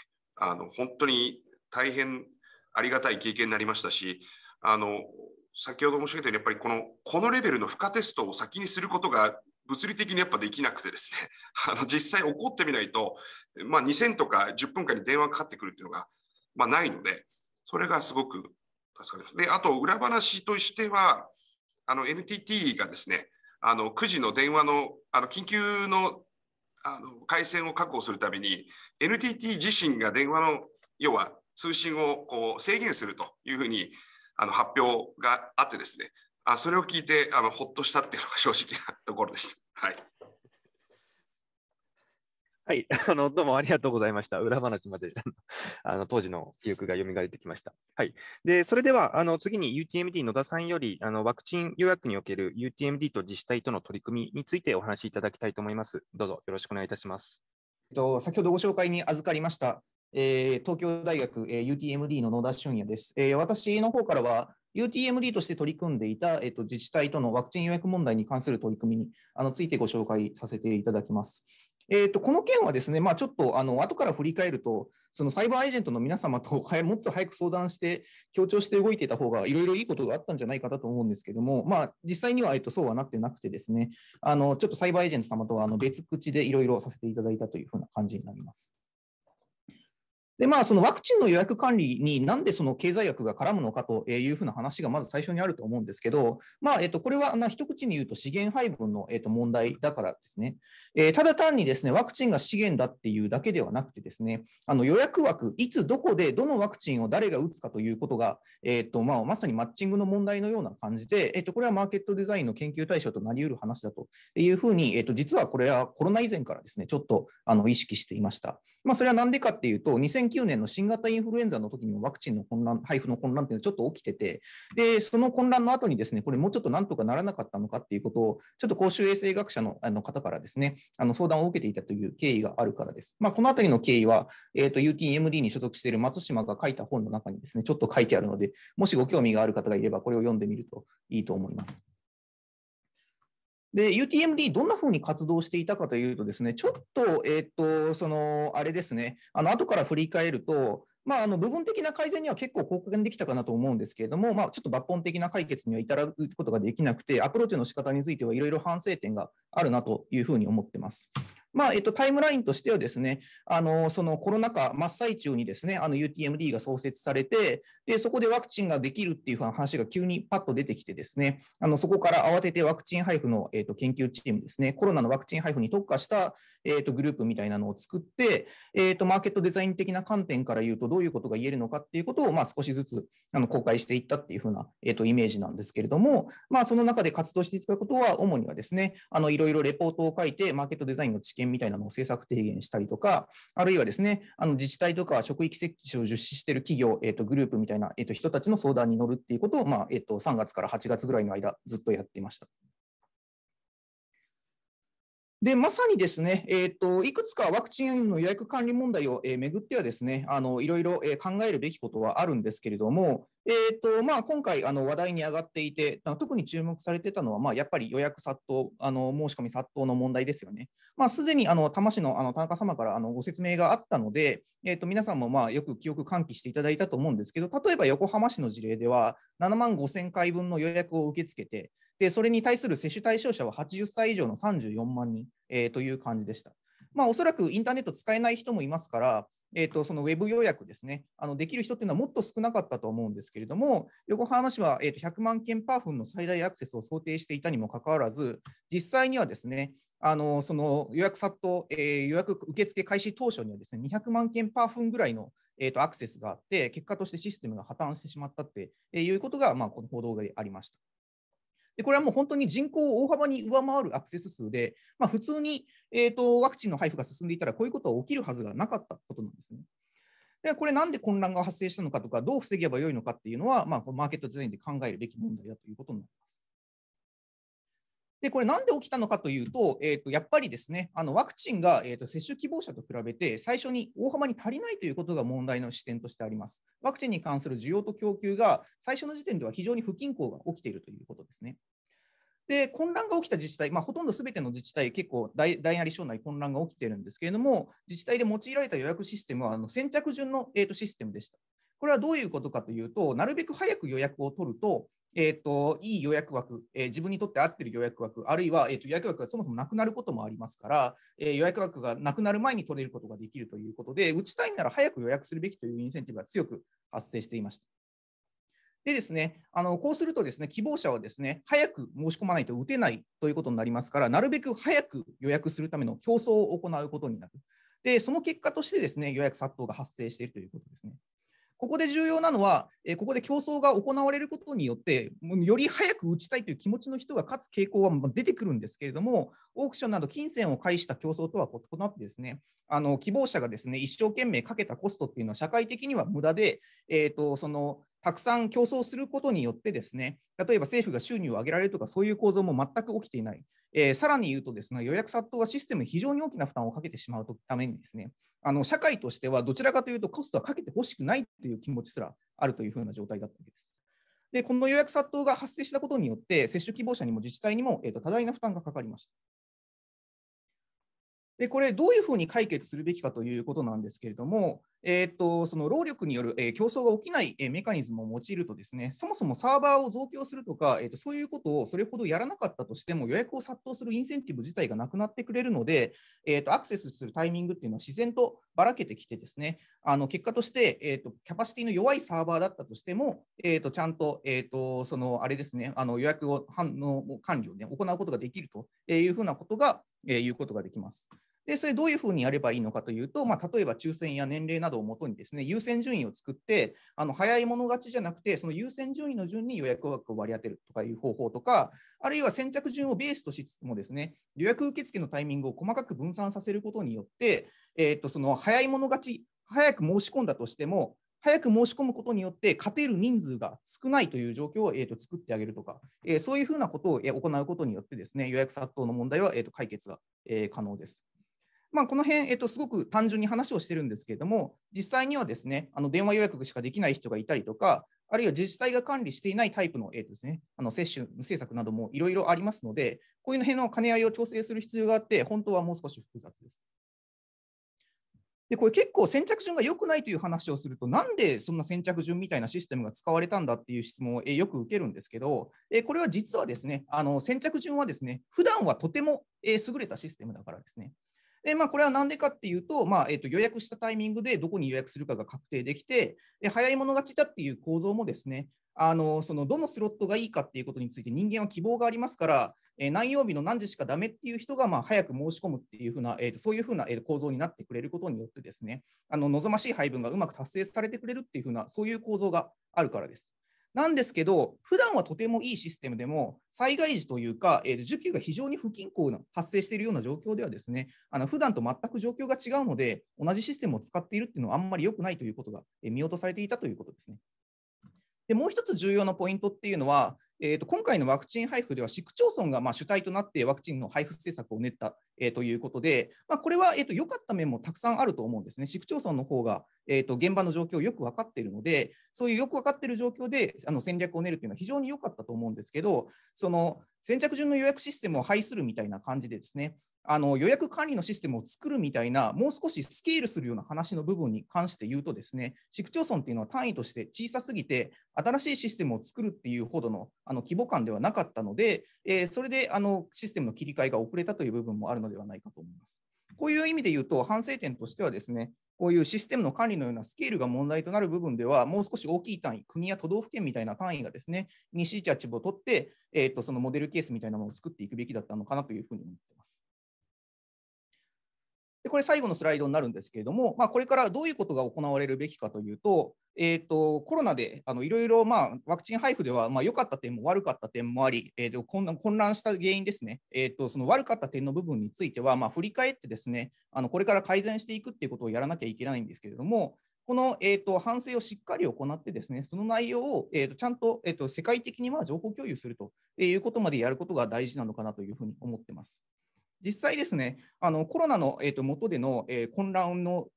ねあの本当に大変ありがたい経験になりましたしあの先ほど申し上げたようにやっぱりこのこのレベルの負荷テストを先にすることが物理的にやっぱできなくてですね あの実際起こってみないと、まあ、2000とか10分間に電話かかってくるっていうのが、まあ、ないのでそれがすごく助かります。で、あと裏話としては、あの NTT がですね、あの9時の電話のあの緊急のあの回線を確保するために NTT 自身が電話の要は通信をこう制限するというふうにあの発表があってですねあそれを聞いてあのほっとしたっていうのが正直なところでした。はいはい、あの、どうもありがとうございました。裏話まで、あの、当時の記憶が蘇ってきました。はい。で、それでは、あの、次に UTMD 野田さんより、あの、ワクチン予約における UTMD と自治体との取り組みについてお話しいただきたいと思います。どうぞよろしくお願いいたします。えっと、先ほどご紹介に預かりました、えー、東京大学、えー、UTMD の野田俊也です。えー、私の方からは、UTMD として取り組んでいた、えっと、自治体とのワクチン予約問題に関する取り組みにあのついてご紹介させていただきます。えー、とこの件はですね、まあ、ちょっとあの後から振り返ると、そのサイバーエージェントの皆様と もっと早く相談して、協調して動いていた方がいろいろいいことがあったんじゃないかと思うんですけども、まあ、実際には、えっと、そうはなってなくてですね、あのちょっとサイバーエージェント様とはあの別口でいろいろさせていただいたというふうな感じになります。で、まあ、そのワクチンの予約管理になんでその経済学が絡むのかというふうな話がまず最初にあると思うんですけど、まあ、えっと、これは一口に言うと資源配分の、えっと、問題だからですね、えー、ただ単にですね、ワクチンが資源だっていうだけではなくてですね、あの予約枠、いつどこでどのワクチンを誰が打つかということが、えっと、まあ、まさにマッチングの問題のような感じで、えっと、これはマーケットデザインの研究対象となり得る話だというふうに、えっと、実はこれはコロナ以前からですね、ちょっとあの意識していました。まあ、それはなんでかっていうと、2009年の新型インフルエンザの時にもワクチンの混乱、配布の混乱っていうのはちょっと起きてて、で、その混乱の後にですね、これもうちょっとなんとかならなかったのかっていうことを、ちょっと公衆衛生学者のあの方からですね、あの相談を受けていたという経緯があるからです。まあ、このあたりの経緯は、えっ、ー、と、UTMD に所属している松島が書いた本の中にですね、ちょっと書いてあるので、もしご興味がある方がいれば、これを読んでみるといいと思います。で、UTMD どんなふうに活動していたかというとですね、ちょっと、えっ、ー、と、その、あれですね、あの、後から振り返ると、まあ、あの部分的な改善には結構貢献できたかなと思うんですけれども、まあ、ちょっと抜本的な解決には至ることができなくて、アプローチの仕方についてはいろいろ反省点があるなというふうに思ってます。まあ、えっと、タイムラインとしてはですね、あの、そのコロナ禍真っ最中にですね、あの UTMD が創設されて、で、そこでワクチンができるっていう話が急にパッと出てきてですね、あの、そこから慌ててワクチン配布の、えっと、研究チームですね、コロナのワクチン配布に特化した、えっと、グループみたいなのを作って、えっと、マーケットデザイン的な観点から言うとどういうことが言えるのかっていうことを、まあ、少しずつ、あの、公開していったっていうふうな、えっと、イメージなんですけれども、まあ、その中で活動していたことは、主にはですね、あの、いろいろレポートを書いて、マーケットデザインの知見みたいなのを政策提言したりとか、あるいはですね、あの自治体とか職域接種を実施している企業、えー、とグループみたいな、えー、と人たちの相談に乗るっていうことを、まあえー、と3月から8月ぐらいの間、ずっとやってました。で、まさにですね、えっ、ー、と、いくつかワクチンの予約管理問題を、えー、めぐってはですね、あの、いろいろ、えー、考えるべきことはあるんですけれども、えっ、と、まあ、今回、あの、話題に上がっていて、特に注目されてたのは、まあ、やっぱり予約殺到、あの、申し込み殺到の問題ですよね。まあ、すでに、あの、多摩市の、あの、田中様から、あの、ご説明があったので、えっ、と、皆さんも、まあ、よく記憶喚起していただいたと思うんですけど、例えば横浜市の事例では、7万5千回分の予約を受け付けて、で、それに対する接種対象者は80歳以上の34万人、えー、という感じでした。まあ、おそらくインターネット使えない人もいますから、えーと、そのウェブ予約ですね、あのできる人っていうのはもっと少なかったと思うんですけれども、横浜市は、えーと、100万件パーフンの最大アクセスを想定していたにもかかわらず、実際にはですね、あのその予約殺到、えー、予約受付開始当初にはですね200万件パーフンぐらいの、えーと、アクセスがあって、結果としてシステムが破綻してしまったっていうことが、まあ、この報道でありました。でこれはもう本当に人口を大幅に上回るアクセス数で、まあ、普通に、えーと、ワクチンの配布が進んでいたら、こういうことは起きるはずがなかったことなんですね。でこれ、なんで混乱が発生したのかとか、どう防げばよいのかっていうのは、まあ、マーケットデザインで考えるべき問題だということになります。で、これなんで起きたのかというと、えー、とやっぱりですね、あのワクチンが、えー、と接種希望者と比べて最初に大幅に足りないということが問題の視点としてあります。ワクチンに関する需要と供給が最初の時点では非常に不均衡が起きているということですね。で混乱が起きた自治体、まあ、ほとんどすべての自治体、結構大、大なり小なり混乱が起きているんですけれども、自治体で用いられた予約システムはあの先着順の、えー、とシステムでした。これはどういうことかというと、なるべく早く予約を取ると、えー、と、いい予約枠、えー、自分にとって合ってる予約枠、あるいは、えっと予約枠がそもそもなくなることもありますから、え予約枠がなくなる前に取れることができるということで、打ちたいなら早く予約するべきというインセンティブが強く発生していました。でですね、あのこうするとですね、希望者はですね、早く申し込まないと打てないということになりますから、なるべく早く予約するための競争を行うことになる。で、その結果としてですね、予約殺到が発生しているということですね。ここで重要なのは、えここで競争が行われることによって、より早く打ちたいという気持ちの人が勝つ傾向は出てくるんですけれども、オークションなど金銭を介した競争とは異なってですね、あの希望者がですね一生懸命かけたコストっていうのは社会的には無駄で、えーとそのたくさん競争することによってですね、例えば政府が収入を上げられるとか、そういう構造も全く起きていない。えー、さらに言うとですね、予約殺到はシステムに非常に大きな負担をかけてしまうためにですね、あの社会としてはどちらかというとコストはかけてほしくないという気持ちすらあるというふうな状態だったわけです。で、この予約殺到が発生したことによって、接種希望者にも自治体にも、えーと、多大な負担がかかりました。でこれ、どういうふうに解決するべきかということなんですけれども、えーと、その労力による、えー、競争が起きない、えー、メカニズムを用いるとですね、そもそもサーバーを増強するとか、えーと、そういうことをそれほどやらなかったとしても、予約を殺到するインセンティブ自体がなくなってくれるので、えーと、アクセスするタイミングっていうのは自然とばらけてきてですね、あの結果として、えー、とキャパシティの弱いサーバーだったとしても、えー、とちゃんと,、えー、とそのあれですね、あの予約を反の管理を、ね、行うことができるというふうなことが、えー、言うことができます。で、それどういうふうにやればいいのかというと、まあ、例えば抽選や年齢などをもとにですね、優先順位を作って、あの早い者勝ちじゃなくて、その優先順位の順に予約枠を割り当てるとかいう方法とか、あるいは先着順をベースとしつつもですね、予約受付のタイミングを細かく分散させることによって、えー、っとその早い者勝ち、早く申し込んだとしても、早く申し込むことによって勝てる人数が少ないという状況を、えー、と作ってあげるとか、えー、そういうふうなことを、え行うことによってですね予約殺到の問題は、えー、と解決が、えー、可能です。まあ、この辺、えっと、すごく単純に話をしてるんですけれども、実際にはですね、あの電話予約しかできない人がいたりとか、あるいは自治体が管理していないタイプの,、えーとですね、あの接種政策などもいろいろありますので、こういう辺の兼ね合いを調整する必要があって、本当はもう少し複雑です。でこれ結構先着順が良くないという話をすると、なんでそんな先着順みたいなシステムが使われたんだっていう質問をよく受けるんですけど、これは実はですね、あの先着順はですね、普段はとても優れたシステムだからですね。で、まあ、これは何でかっていうと、まあえー、と予約したタイミングでどこに予約するかが確定できて、で早い者勝ちだっていう構造もですね、あのそのどのスロットがいいかっていうことについて人間は希望がありますから、えー、何曜日の何時しかダメっていう人がまあ早く申し込むっていうふうな、えー、そういうふうな構造になってくれることによってですねあの望ましい配分がうまく達成されてくれるっていうふうなそういう構造があるからです。なんですけど、普段はとてもいいシステムでも、災害時というか、えー、需給が非常に不均衡な発生しているような状況では、ですねあの普段と全く状況が違うので、同じシステムを使っているっていうのはあんまり良くないということが見落とされていたということですね。でもう一つ重要なポイントっていうのは、えー、と今回のワクチン配布では市区町村がま主体となってワクチンの配布政策を練った、えー、ということで、まあ、これは良、えとかった面もたくさんあると思うんですね。市区町村の方が、えと現場の状況をよく分かっているので、そういうよく分かっている状況であの戦略を練るというのは非常に良かったと思うんですけど、その先着順の予約システムを廃するみたいな感じでですね、あの予約管理のシステムを作るみたいな、もう少しスケールするような話の部分に関して言うと、ですね市区町村っていうのは単位として小さすぎて、新しいシステムを作るっていうほどのあの規模感ではなかったので、えー、それであのシステムの切り替えが遅れたという部分もあるのではないかと思います。こういう意味で言うと、反省点としてはですね、こういうシステムの管理のようなスケールが問題となる部分では、もう少し大きい単位、国や都道府県みたいな単位がですね、西一チャを取って、えー、とそのモデルケースみたいなものを作っていくべきだったのかなというふうに思ってます。でこれ最後のスライドになるんですけれども、まあ、これからどういうことが行われるべきかというと、えーと、コロナでいろいろワクチン配布ではまあ、良かった点も悪かった点もあり、えーと、混乱した原因ですね、えーと、その悪かった点の部分については、まあ、振り返ってですねあのこれから改善していくっていうことをやらなきゃいけないんですけれども、この、えー、と反省をしっかり行って、ですねその内容を、えー、とちゃんと,、えー、と世界的にまあ情報共有するということまでやることが大事なのかなというふうに思ってます。実際ですね、あのコロナの、えー、と元での、えー、混乱の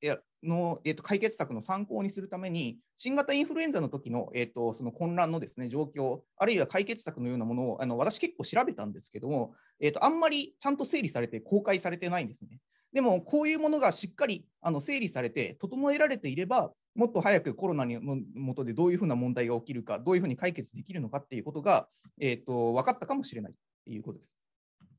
の、えー、と解決策の参考にするために、新型インフルエンザの時の、えー、とその混乱のですね状況、あるいは解決策のようなものをあの私、結構調べたんですけども、えーと、あんまりちゃんと整理されて公開されてないんですね。でも、こういうものがしっかりあの整理されて、整えられていれば、もっと早くコロナのもとでどういうふうな問題が起きるか、どういうふうに解決できるのかっていうことが、えーと分かったかもしれないということです。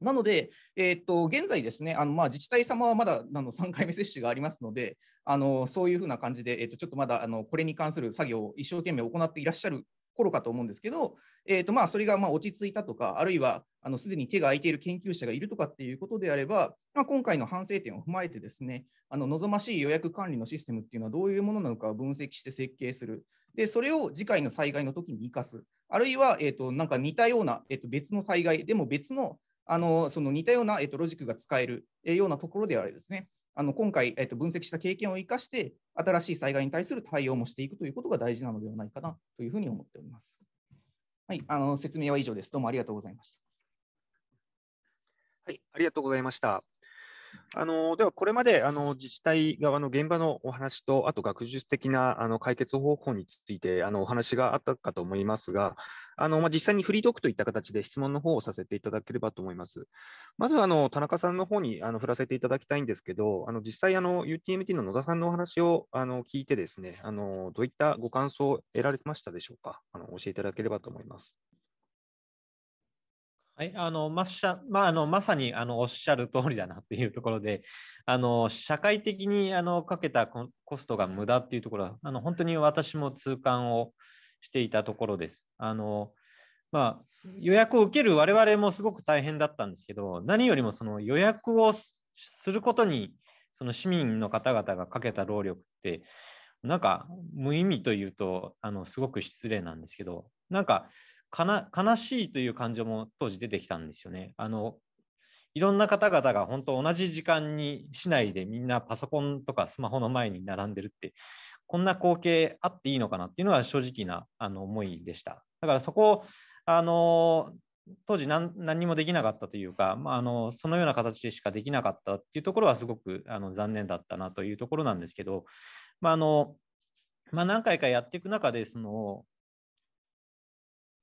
なので、えー、っと現在ですね、あのまあ自治体様はまだあの3回目接種がありますので、あのそういうふうな感じで、えー、っとちょっとまだあのこれに関する作業を一生懸命行っていらっしゃる頃かと思うんですけど、えー、とまあそれがまあ落ち着いたとか、あるいはあのすでに手が空いている研究者がいるとかっていうことであれば、まあ、今回の反省点を踏まえて、ですねあの望ましい予約管理のシステムっていうのはどういうものなのかを分析して設計する、でそれを次回の災害の時に生かす、あるいは、えー、となんか似たような、えー、と別の災害でも別のあのその似たような、えー、とロジックが使える、えー、ようなところであれですね、あの今回、えー、と分析した経験を生かして、新しい災害に対する対応もしていくということが大事なのではないかなというふうに思っております。はい、あの説明は以上です。どうもありがとうございました。はい、ありがとうございました。あのでは、これまであの自治体側の現場のお話と、あと学術的なあの解決方法についてあのお話があったかと思いますが、あのまあ、実際にフリートークといった形で質問の方をさせていただければと思います。まずあの、田中さんの方にあの振らせていただきたいんですけど、あの実際あの、UTMT の野田さんのお話をあの聞いて、ですねあのどういったご感想を得られましたでしょうかあの、教えていただければと思います。はい、あの、まさ、まあ、あの、まさに、あの、おっしゃる通りだなっていうところで、あの、社会的に、あの、かけたコストが無駄っていうところは、あの、本当に私も痛感をしていたところです。あの、まあ、予約を受ける我々もすごく大変だったんですけど、何よりもその予約をすることに、その市民の方々がかけた労力って、なんか無意味というと、あの、すごく失礼なんですけど、なんか、悲しいという感情も当時出てきたんですよね。あのいろんな方々が本当同じ時間に市内でみんなパソコンとかスマホの前に並んでるって、こんな光景あっていいのかなっていうのが正直なあの思いでした。だからそこあの当時何何もできなかったというか、まあ、あのそのような形でしかできなかったっていうところはすごくあの残念だったなというところなんですけど、まああのまあ、何回かやっていく中でその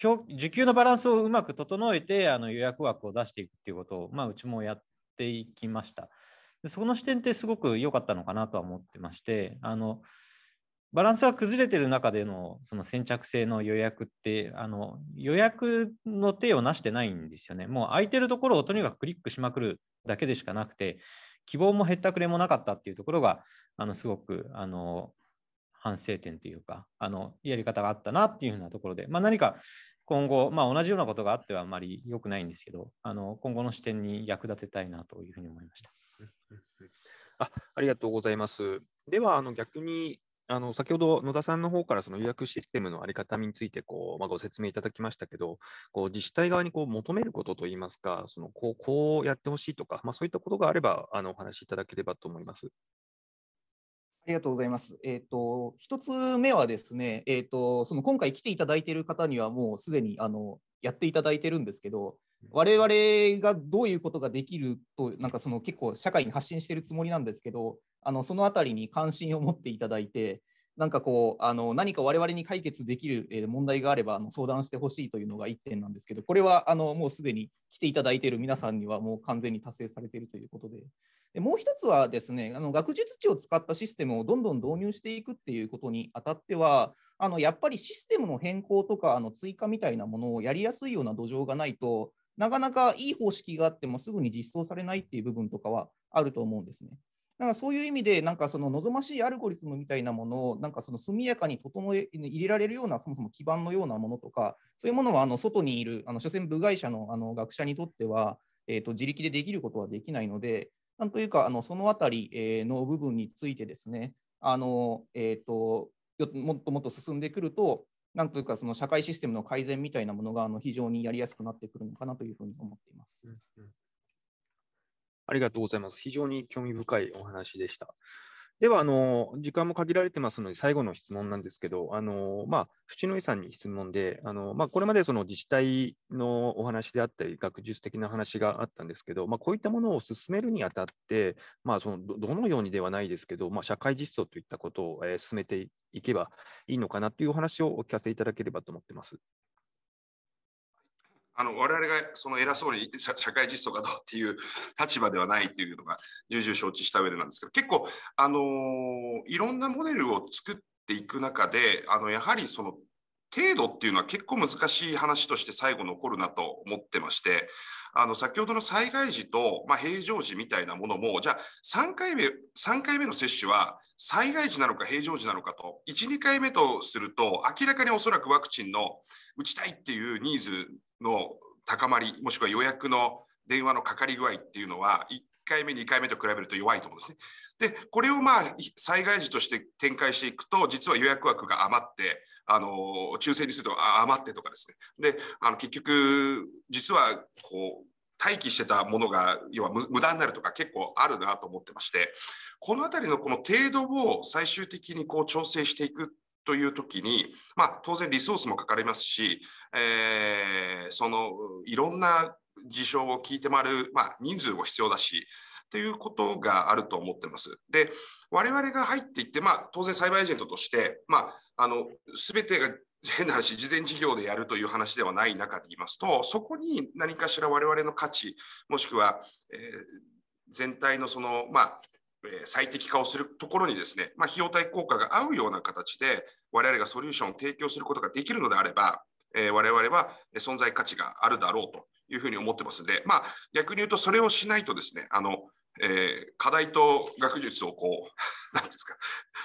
需給のバランスをうまく整えてあの予約枠を出していくっていうことを、まあ、うちもやっていきました。その視点ってすごく良かったのかなとは思ってまして、あのバランスが崩れてる中でのその先着性の予約ってあの、予約の手をなしてないんですよね。もう空いてるところをとにかくクリックしまくるだけでしかなくて、希望も減ったくれもなかったっていうところが、あのすごくあの反省点というか、あのやり方があったなっていうふうなところで、まあ、何か今後、まあ、同じようなことがあってはあまり良くないんですけど、あの今後の視点に役立てたいなというふうに思いました。あありがとうございます。では、あの逆にあの先ほど野田さんの方からその予約システムの在り方についてこう、まあ、ご説明いただきましたけど、こう自治体側にこう求めることといいますか、そのこうこうやってほしいとか、まあ、そういったことがあればあのお話しいただければと思います。ありがとうございます。えっ、ー、と、一つ目はですね、えっ、ー、と、その今回来ていただいている方にはもうすでにあのやっていただいてるんですけど、我々がどういうことができると、なんかその結構社会に発信してるつもりなんですけど、あのそのあたりに関心を持っていただいて、なんかこう、あの何か我々に解決できる問題があればあの相談してほしいというのが1点なんですけど、これはあのもうすでに来ていただいている皆さんにはもう完全に達成されているということで、もう一つはですねあの学術値を使ったシステムをどんどん導入していくっていうことにあたってはあのやっぱりシステムの変更とかあの追加みたいなものをやりやすいような土壌がないとなかなかいい方式があってもすぐに実装されないっていう部分とかはあると思うんですね。だからそういう意味で、なんかその望ましいアルゴリズムみたいなものを、なんかその速やかに整え入れられるような、そもそも基盤のようなものとか、そういうものはあの外にいる、あの所詮部外者のあの学者にとっては、えー、と自力でできることはできないので、なんというか、あのそのあたりの部分についてですね、あのえーと、もっともっと進んでくると、なんというか、その社会システムの改善みたいなものがあの非常にやりやすくなってくるのかなというふうに思っています。うんありがとうございます。非常に興味深いお話でした。では、あの、時間も限られてますので、最後の質問なんですけど、あの、まあ、淵野井さんに質問で、あの、まあ、これまでその自治体のお話であったり、学術的な話があったんですけど、まあ、こういったものを進めるにあたって、まあ、その、どのようにではないですけど、まあ、社会実装といったことを、えー、進めていけばいいのかなというお話をお聞かせいただければと思ってます。あの我々がその偉そうに社会実装がどうっていう立場ではないというのが重々承知した上でなんですけど結構、あのいろんなモデルを作っていく中であのやはりその程度っていうのは結構難しい話として最後残るなと思ってましてあの先ほどの災害時と、まあ、平常時みたいなものもじゃあ3回目3回目の接種は災害時なのか平常時なのかと12回目とすると明らかにおそらくワクチンの打ちたいっていうニーズの高まり、もしくは予約の電話のかかり具合っていうのは、1回目、2回目と比べると弱いと思うんですね。で、これをまあ災害時として展開していくと、実は予約枠が余って、あの抽選にすると余ってとかですね。で、あの結局、実はこう待機してたものが要は無駄になるとか結構あるなと思ってましてこの辺りのこの程度を最終的にこう調整していくっという時に、まあ、当然リソースもかかりますし、えー、そのいろんな事象を聞いて回る、まあ、人数も必要だしということがあると思ってます。で我々が入っていって、まあ、当然サイバーエージェントとして、まあ、あの全てが変な話事前事業でやるという話ではない中で言いますとそこに何かしら我々の価値もしくは、えー、全体のその、まあ、最適化をするところにですね、まあ、費用対効果が合うような形で我々がソリューションを提供することができるのであれば、えー、我々は存在価値があるだろうというふうに思ってますので、まあ、逆に言うとそれをしないとですねあのえー、課題と学術をこう、なんですか、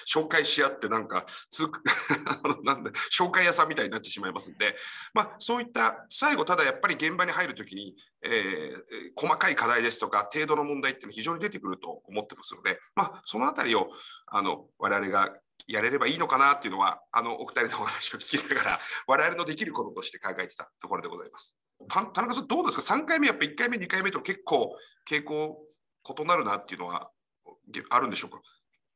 紹介し合って、なんか、つ あのなんで、紹介屋さんみたいになってしまいますんで、まあ、そういった、最後、ただやっぱり現場に入るときに、えー、細かい課題ですとか、程度の問題っていうのは非常に出てくると思ってますので、まあ、そのあたりを、あの、我々がやれればいいのかなっていうのは、あの、お二人のお話を聞きながら、我々のできることとして考えてたところでございます。田中さん、どうですか ?3 回目、やっぱ1回目、2回目と結構、傾向、異なるなっていうのはあるんでしょうか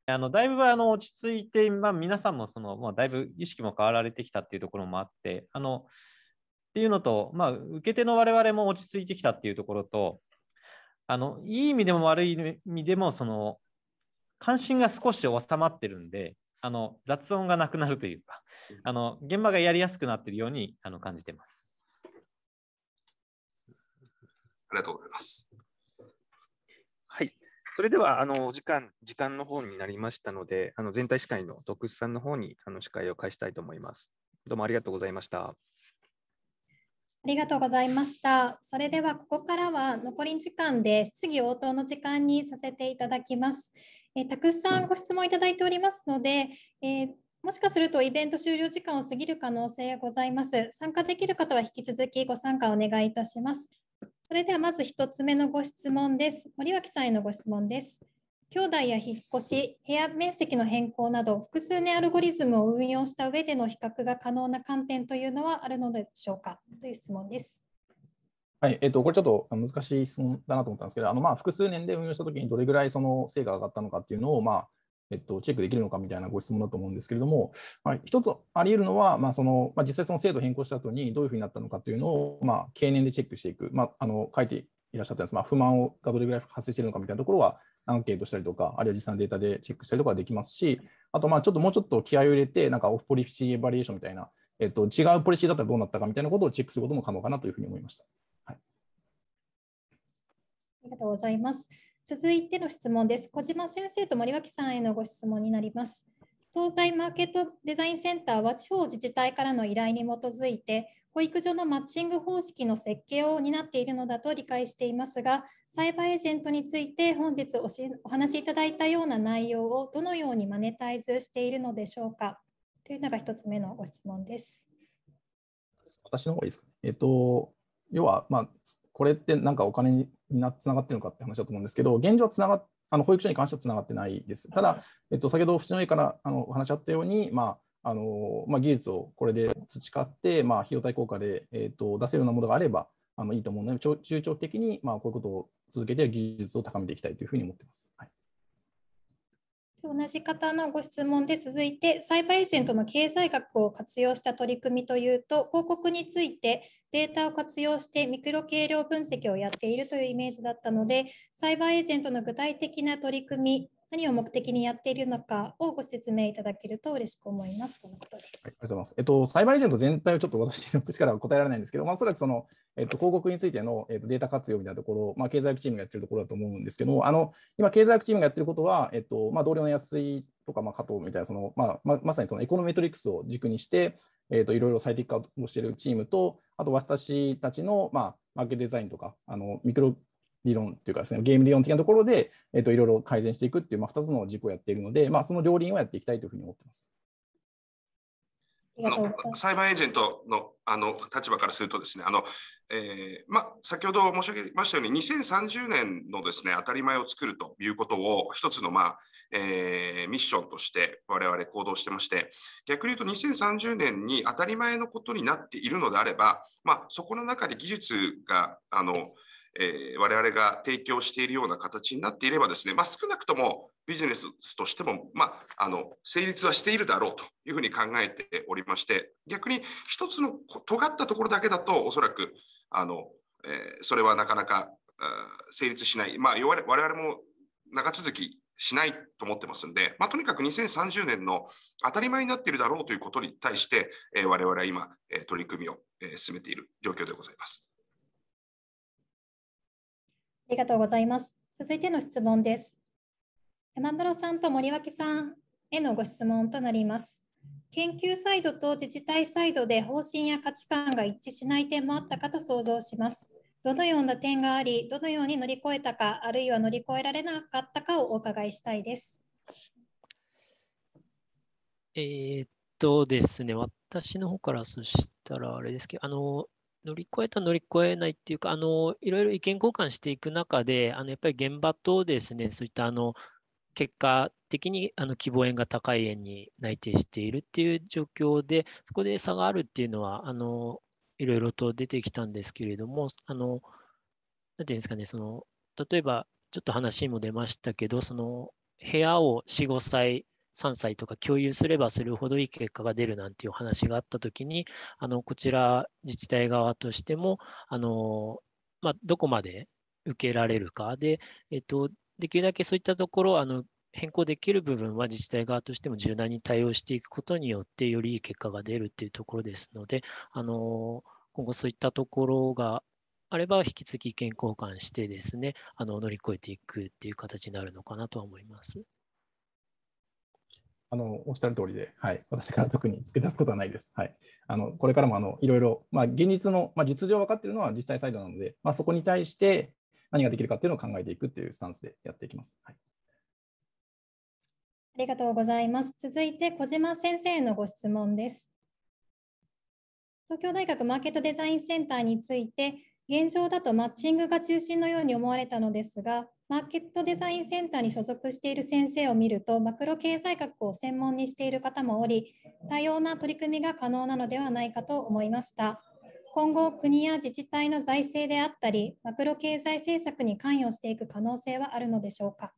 あのだいぶあの落ち着いて、まあ、皆さんもその、まあ、だいぶ意識も変わられてきたっていうところもあってあのっていうのと、まあ、受け手の我々も落ち着いてきたっていうところとあのいい意味でも悪い意味でもその関心が少し収まってるんであの雑音がなくなるというかあの現場がやりやすくなっているようにあの感じてます。ありがとうございます。それでは、あの、時間、時間の方になりましたので、あの、全体司会の徳須さんの方に、あの、司会を返したいと思います。どうもありがとうございました。ありがとうございました。それではここからは残り時間で質疑応答の時間にさせていただきます。えたくさんご質問いただいておりますので、えー、もしかするとイベント終了時間を過ぎる可能性がございます。参加できる方は引き続きご参加お願いいたします。それではまず1つ目のご質問です。森脇さんへのご質問です。兄弟や引っ越し、部屋面積の変更など、複数年アルゴリズムを運用した上での比較が可能な観点というのはあるのでしょうかという質問です。はいえーと、とこれちょっと難しい質問だなと思ったんですけど、あのまあ複数年で運用したときにどれぐらいその成果が上がったのかっていうのを、まあえっと、チェックできるのかみたいなご質問だと思うんですけれども、まあ、一つあり得るのは、まあそのまあ、実際その制度変更した後にどういうふうになったのかというのを、まあ、経年でチェックしていく、まあ、あの書いていらっしゃったんです、まあ、不満をがどれぐらい発生しているのかみたいなところは、アンケートしたりとか、あるいは実際のデータでチェックしたりとかできますし、あと、まあ、ちょっともうちょっと気合を入れて、なんかオフポリシーバリエーションみたいな、えっと、違うポリシーだったらどうなったかみたいなことをチェックすることも可能かなというふうに思いました。はい、ありがとうございます。続いての質問です。小島先生と森脇さんへのご質問になります。東大マーケットデザインセンターは地方自治体からの依頼に基づいて保育所のマッチング方式の設計を担っているのだと理解していますがサイバーエージェントについて本日お話しいただいたような内容をどのようにマネタイズしているのでしょうかというのが1つ目のご質問です。私の方がいいですか、ね、えっと、要は、まあ、これってなんかお金にになつながってるのかって話だと思うんですけど、現状はつながあの保育所に関してはつながってないです。ただ、えっと、先ほど淵の上からあのお話あったように、まああのまあ、技術をこれで培って、まあ、費用対効果で、えっと、出せるようなものがあればあのいいと思うので、中長期的に、まあ、こういうことを続けて技術を高めていきたいというふうに思っています。はい同じ方のご質問で続いて、サイバーエージェントの経済学を活用した取り組みというと、広告についてデータを活用してミクロ計量分析をやっているというイメージだったので、サイバーエージェントの具体的な取り組み何を目的にやっているのかをご説明いただけると嬉しく思いますとのことです。はい、ありがとうございます。えっと、サイバーエージェント全体をちょっと私の口からは答えられないんですけど、まあ、おそらくその、えっと、広告についての、えっと、データ活用みたいなところ、まあ、経済学チームがやってるところだと思うんですけど、うん、あの今、経済学チームがやってることは、えっとまあ、同僚の安井とか、まあ、加藤みたいなその、まあま、まさにそのエコノメトリックスを軸にして、えっと、いろいろ最適化をしているチームと、あと私たちの、まあ、マーケットデザインとか、あのミクロ理論というかですね、ゲーム理論的なところで、えっと、いろいろ改善していくっていう、まあ、2つの軸をやっているので、まあ、その両輪をやっていきたいというふうに思ってます。あのサイバーエージェントのあの立場からするとですねあの、えーま、先ほど申し上げましたように2030年のですね当たり前を作るということを一つの、まあえー、ミッションとして我々行動してまして逆に言うと2030年に当たり前のことになっているのであれば、まあ、そこの中で技術があの、えー、我々が提供しているような形になっていればですね、まあ、少なくともビジネスとしても、まあ、あの成立はしているだろうというふうに考えておりまして逆に一つの尖ったところだけだとおそらくあの、えー、それはなかなか成立しない、まあ、我々も長続きしないと思ってますんで、まあ、とにかく2030年の当たり前になっているだろうということに対して、えー、我々は今、えー、取り組みを、えー、進めている状況でございます。りがとうございます。続いての質問です。山室さんと森脇さんへのご質問となります。研究サイドと自治体サイドで方針や価値観が一致しない点もあったかと想像します。どのような点があり、どのように乗り越えたか、あるいは乗り越えられなかったかをお伺いしたいです。えー、っとですね、私の方からそしたらあれですけど、あの乗り越えた乗り越えないっていうかあのいろいろ意見交換していく中であのやっぱり現場とですねそういったあの結果的にあの希望円が高い円に内定しているっていう状況でそこで差があるっていうのはあのいろいろと出てきたんですけれどもあのなんていうんですかねその例えばちょっと話も出ましたけどその部屋を45歳3歳とか共有すればするほどいい結果が出るなんていう話があった時にあのこちら自治体側としてもあの、まあ、どこまで受けられるかで、えっと、できるだけそういったところあの変更できる部分は自治体側としても柔軟に対応していくことによってよりいい結果が出るっていうところですのであの今後そういったところがあれば引き続き意見交換してですねあの乗り越えていくっていう形になるのかなとは思います。あのおっしゃる通りで、はい、私から特に付け出すことはないです。はい、あのこれからもあのいろいろ、まあ、現実の、まあ、実情分かっているのは自治体サイドなので、まあ、そこに対して何ができるかっていうのを考えていくっていうスタンスでやっていきます。はいありがとうございます。続いて小島先生のご質問です。東京大学マーケットデザインセンターについて、現状だとマッチングが中心のように思われたのですが、マーケットデザインセンターに所属している先生を見ると、マクロ経済学を専門にしている方もおり、多様な取り組みが可能なのではないかと思いました。今後、国や自治体の財政であったり、マクロ経済政策に関与していく可能性はあるのでしょうか。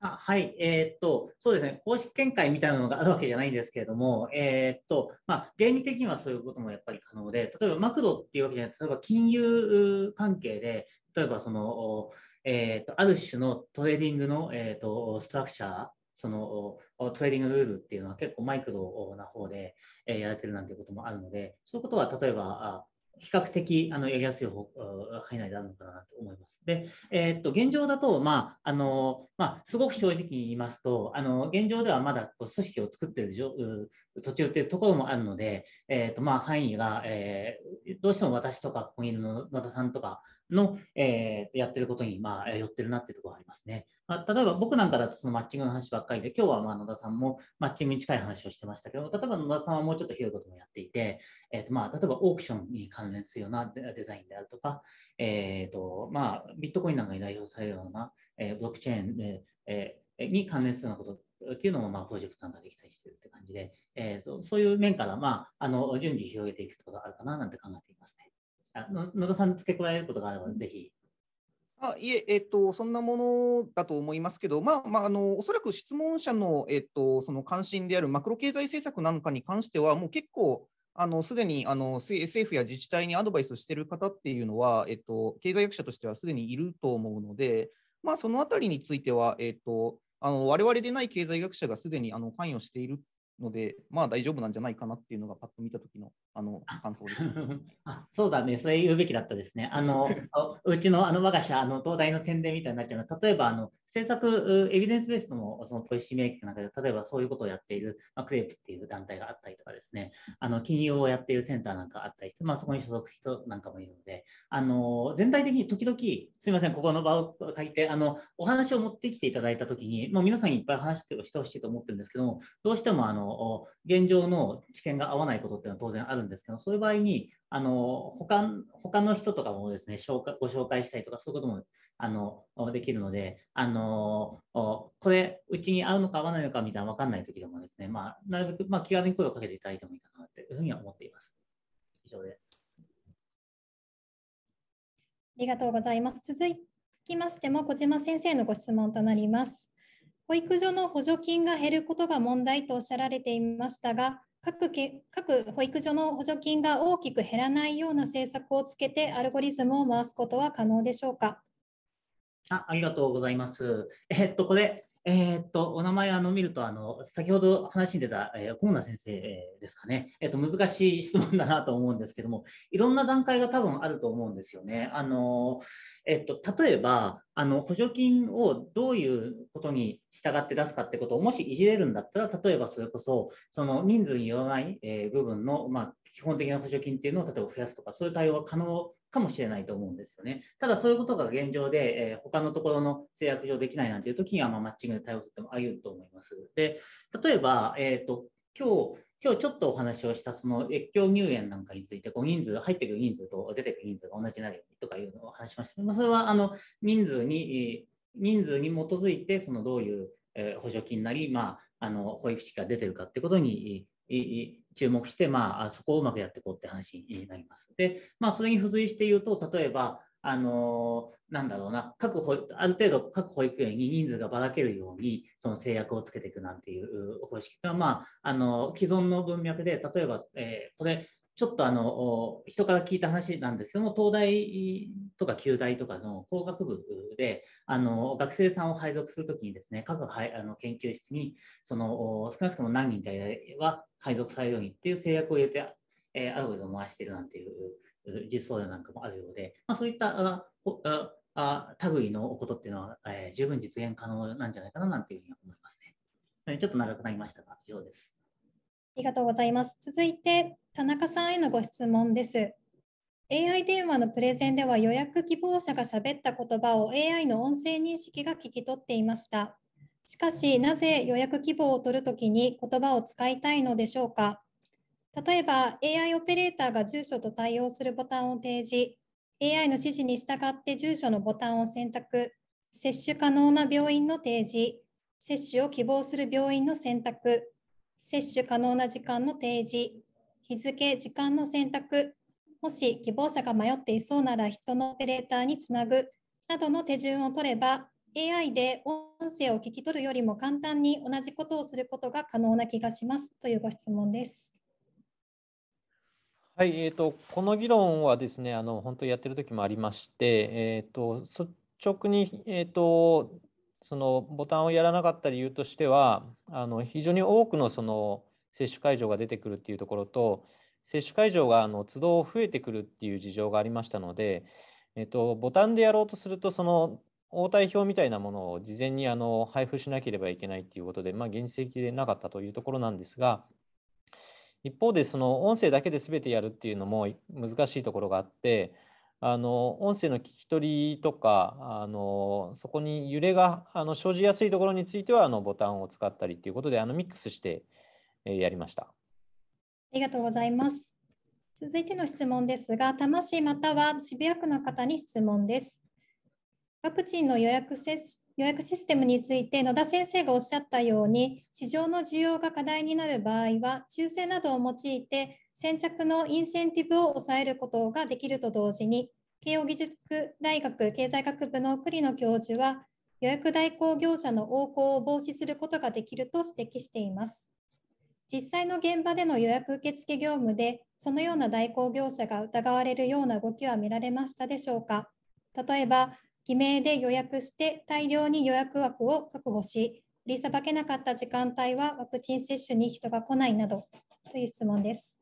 あはい、えー、っと、そうですね、公式見解みたいなのがあるわけじゃないんですけれども、えー、っと、まあ、原理的にはそういうこともやっぱり可能で、例えばマクロっていうわけじゃない、例えば金融関係で、例えばその、えっ、ー、と、ある種のトレーディングの、えっ、ー、と、ストラクチャー、そのトレーディングルールっていうのは結構マイクロな方で、えやられてるなんていうこともあるので、そういうことは例えば、比較的あのやりやすい範囲内であるのかなと思います。で、えー、っと現状だと、まああのまあ、すごく正直に言いますと、あの現状ではまだこう組織を作っている途中っていうところもあるので、えー、っとまあ、範囲が、えー、どうしても私とか、ここのい野田さんとかの、えやってることに、まあ、寄ってるなっていうところがありますね。まあ、例えば僕なんかだとそのマッチングの話ばっかりで、今日はまあ野田さんもマッチングに近い話をしてましたけど、例えば野田さんはもうちょっと広いこともやっていて、えーとまあ、例えばオークションに関連するようなデザインであるとか、えーとまあ、ビットコインなんかに代表されるような、えー、ブロックチェーンで、えー、に関連するようなことっていうのも、まあ、プロジェクトなんかできたりしてるって感じで、えー、そそういう面から、まあ、あの順次広げていくことがあるかななんて考えていますね。あ野田さん付け加えることがあれば、ぜひあいええっと、そんなものだと思いますけど、まあまあ、あのおそらく質問者の,、えっと、その関心であるマクロ経済政策なんかに関しては、もう結構、あのすでにあの政府や自治体にアドバイスしている方っていうのは、えっと、経済学者としてはすでにいると思うので、まあ、そのあたりについては、えっと、あの我々でない経済学者がすでにあの関与しているっので、まあ大丈夫なんじゃないかなっていうのが、パッと見た時のあの感想です。あそうだね、それ言うべきだったですね。あの うちのあの我が社、あの東大の宣伝みたいになっちゃうのは、例えばあの政策、エビデンスベースのそのポリシーメイキの中で、例えばそういうことをやっている、まあ、クレープっていう団体があったりとかですね、あの金融をやっているセンターなんかあったりして、まあ、そこに所属人なんかもいるので、あの全体的に時々、すみません、ここの場を借りて、あのお話を持ってきていただいたときに、もう皆さんにいっぱい話をしてほしいと思ってるんですけども、どうしてもあのの現状の知見が合わないことっていうのは当然あるんですけど、そういう場合に、あの他他の人とかもですね紹介、ご紹介したりとか、そういうこともあのできるので、あのこれ、うちに合うのか合わないのかみたいな分かんないときでもですね、まあ、なるべく、まあ、気軽に声をかけていただいてもいいかなというふうには思っています。以上です。ありがとうございます。続きましても、小島先生のご質問となります。保育所の補助金が減ることが問題とおっしゃられていましたが、各各保育所の補助金が大きく減らないような政策をつけてアルゴリズムを回すことは可能でしょうか。あありがとうございます。えっと、これ、えー、っと、お名前あの見ると、あの、先ほど話に出た、えー、小村先生ですかね。えー、っと、難しい質問だなと思うんですけども、いろんな段階が多分あると思うんですよね。あの、えっと、例えば、あの、補助金をどういうことに従って出すかってことを、もしいじれるんだったら、例えばそれこそ、その人数によらない、え部分の、まあ、基本的な補助金っていうのを、例えば増やすとか、そういう対応は可能かもしれないと思うんですよね。ただそういうことが現状で、えー、他のところの制約上できないなんていう時には、まあ、マッチングで対応するってもあり得ると思います。で、例えば、えっ、ー、と、今日、今日ちょっとお話をしたその越境入園なんかについて、こう人数、入ってくる人数と出てくる人数が同じなりとかいうのを話しました。まあ、それはあの人数に、人数に基づいて、そのどういう補助金なり、まあ、あの保育士が出てるかってことに注目して、まあ、そこをうまくやっていこうって話になります。で、まあ、それに付随して言うと、例えば、あのなんだろうな、各保、ある程度各保育園に人数がばらけるように、その制約をつけていくなんていう方式が、まあ、あの、既存の文脈で、例えば、えー、これ、ちょっとあの人から聞いた話なんですけども、東大とか九大とかの工学部であの学生さんを配属するときにですね、各あの研究室にその少なくとも何人かは配属されるようにっていう制約を入れて、えアルゴリズムを回しているなんていう実装例なんかもあるようで、まあ、そういったあ類のことっていうのは、えー、十分実現可能なんじゃないかななんていうふうに思いますね。ちょっと長くなりましたが、以上です。りがとうございます。続いて、田中さんへのご質問です。AI 電話のプレゼンでは予約希望者が喋った言葉を AI の音声認識が聞き取っていました。しかし、なぜ予約希望を取るときに言葉を使いたいのでしょうか例えば、AI オペレーターが住所と対応するボタンを提示、AI の指示に従って住所のボタンを選択、接種可能な病院の提示、接種を希望する病院の選択接種可能な時間の提示、日付、時間の選択、もし希望者が迷っていそうなら人のオペレーターにつなぐなどの手順を取れば、AI で音声を聞き取るよりも簡単に同じことをすることが可能な気がしますというご質問です。はい、えーと、この議論はですねあの本当やってる時もありまして、えーと、率直に、えーとそのボタンをやらなかった理由としては、あの非常に多くのその接種会場が出てくるっていうところと、接種会場があの都度増えてくるっていう事情がありましたので、えっと、ボタンでやろうとすると、その応対表みたいなものを事前にあの配布しなければいけないということで、まあ、現実的でなかったというところなんですが、一方で、その音声だけで全てやるっていうのも難しいところがあって、あの音声の聞き取りとかあのそこに揺れがあの生じやすいところについてはあのボタンを使ったりということであのミックスして、えやりました。ありがとうございます。続いての質問ですが、多摩市または渋谷区の方に質問です。ワクチンの予約接予約システムについて野田先生がおっしゃったように市場の需要が課題になる場合は抽選などを用いて先着のインセンティブを抑えることができると同時に、慶応義塾大学経済学部の栗野教授は、予約代行業者の横行を防止することができると指摘しています。実際の現場での予約受付業務で、そのような代行業者が疑われるような動きは見られましたでしょうか例えば、偽名で予約して大量に予約枠を確保し、売りさばけなかった時間帯はワクチン接種に人が来ないなどという質問です。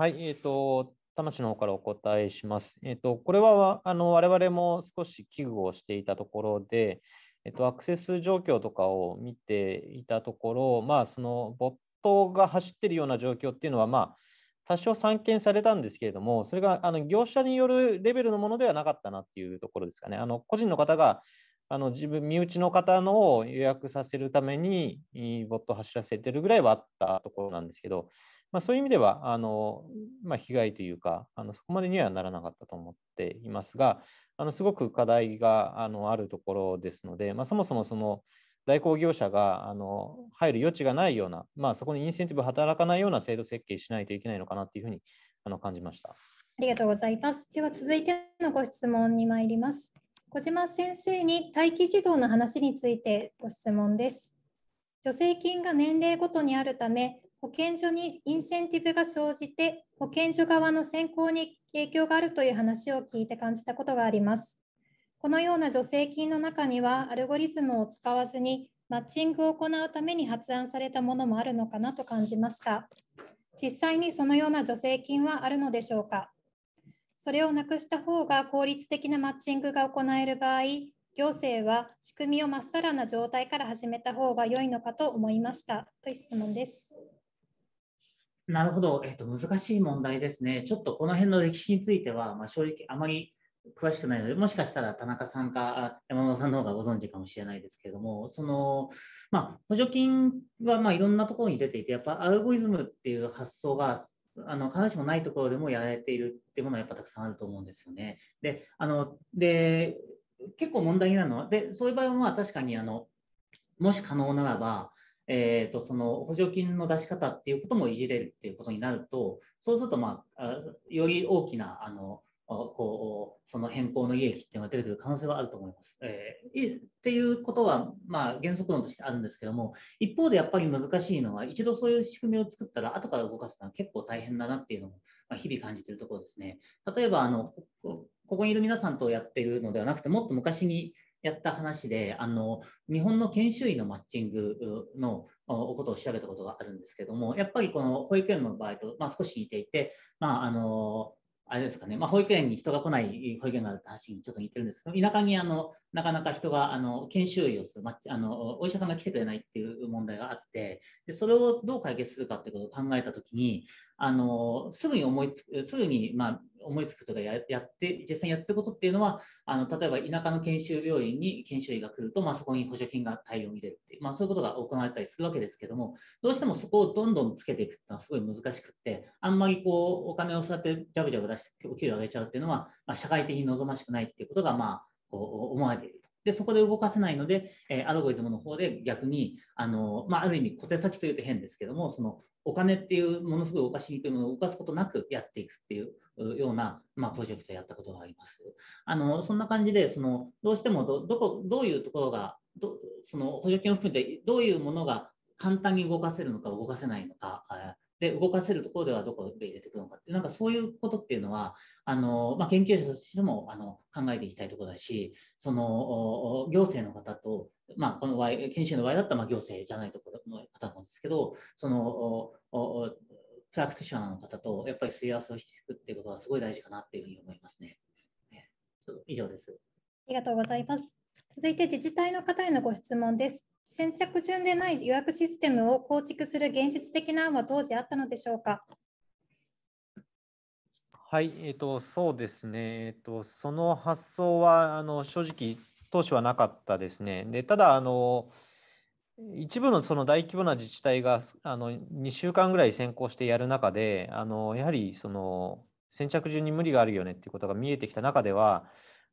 はい、えー、と、魂の方からお答えします。えっ、ー、と、これはあの我々も少し危惧をしていたところで、えっ、ー、と、アクセス状況とかを見ていたところ、まあ、そのボットが走っているような状況っていうのは、まあ、多少散見されたんですけれども、それがあの業者によるレベルのものではなかったなっていうところですかね。あの個人の方があの自分身内の方のを予約させるためにボットを走らせてるぐらいはあったところなんですけど、まあ、そういう意味では、あのまあ、被害というかあの、そこまでにはならなかったと思っていますが、あのすごく課題があのあるところですので、まあ、そもそもその代行業者があの入る余地がないような、まあ、そこにインセンティブ働かないような制度設計しないといけないのかなというふうにあの感じました。ありがとうございます。では続いてのご質問に参ります。小島先生に待機児童の話についてご質問です。助成金が年齢ごとにあるため、保健所にインセンティブが生じて、保健所側の選考に影響があるという話を聞いて感じたことがあります。このような助成金の中には、アルゴリズムを使わずに、マッチングを行うために発案されたものもあるのかなと感じました。実際にそのような助成金はあるのでしょうかそれをなくした方が効率的なマッチングが行える場合、行政は仕組みをまっさらな状態から始めた方が良いのかと思いました。という質問です。なるほど、えっと、難しい問題ですね。ちょっとこの辺の歴史については、まあ、正直あまり詳しくないので、もしかしたら田中さんか山本さんの方がご存知かもしれないですけれども、そのまあ、補助金はまあいろんなところに出ていて、やっぱアルゴリズムっていう発想があの必ずしもないところでもやられているっていうものはやっぱたくさんあると思うんですよね。で、あので結構問題になるのは、でそういう場合は確かにあのもし可能ならば、えーと、その補助金の出し方っていうこともいじれるっていうことになるとそうすると、まあ、より大きなあのこうその変更の利益っていうのが出てくる可能性はあると思います。えー、っていうことは、まあ、原則論としてあるんですけども一方でやっぱり難しいのは一度そういう仕組みを作ったら後から動かすのは結構大変だなっていうのも、まあ、日々感じているところですね。例えばあのここにいる皆さんとやっているのではなくてもっと昔にやった話で、あの、日本の研修医のマッチングのことを調べたことがあるんですけども、やっぱりこの保育園の場合と、まあ、少し似ていて、まあ、あの、あれですかね、まあ、保育園に人が来ない保育園があるって話にちょっと似てるんですけど、田舎にあのなかなか人があの研修医をする、まあの、お医者さんが来てくれないっていう問題があって、でそれをどう解決するかってことを考えたときにあの、すぐに思いつく、すぐに、まあ、思いつくとかややって、実際にやってることっていうのは、あの例えば田舎の研修病院に研修医が来ると、まあ、そこに補助金が大量に出るっていう、まあ、そういうことが行われたりするわけですけども、どうしてもそこをどんどんつけていくっていうのはすごい難しくって、あんまりこうお金をそうやってジャブジャブ出してお給料上げちゃうっていうのは、まあ、社会的に望ましくないっていうことが、まあ、こう思われている。で、そこで動かせないので、えー、アルゴリズムの方で逆に、あの、まあ、ある意味小手先というと変ですけども、そのお金っていうものすごい動かしにくいものを動かすことなくやっていくっていうような、まあ、プロジェクトをやったことがあります。あの、そんな感じで、その、どうしてもど、どこ、どういうところが、どその補助金を含めてどういうものが簡単に動かせるのか動かせないのか、で、動かせるところではどこで入れていくのかって、なんかそういうことっていうのは、あの、まあ、研究者としても、あの、考えていきたいところだし、その、行政の方と、まあ、この場合、研修の場合だったら、まあ、行政じゃないところの方なんですけど、その、プラクティショナーの方と、やっぱりすり合わせをしていくっていうことはすごい大事かなっていうふうに思いますね。以上です。ありがとうございます。続いて自治体の方へのご質問です。先着順でない予約システムを構築する現実的な案は当時あったのでしょうか。はい、えーと、そうですね、えーと、その発想はあの正直、当初はなかったですね。でただあの一部のその大規模な自治体があの2週間ぐらい先行してやる中で、あのやはりその先着順に無理があるよねということが見えてきた中では、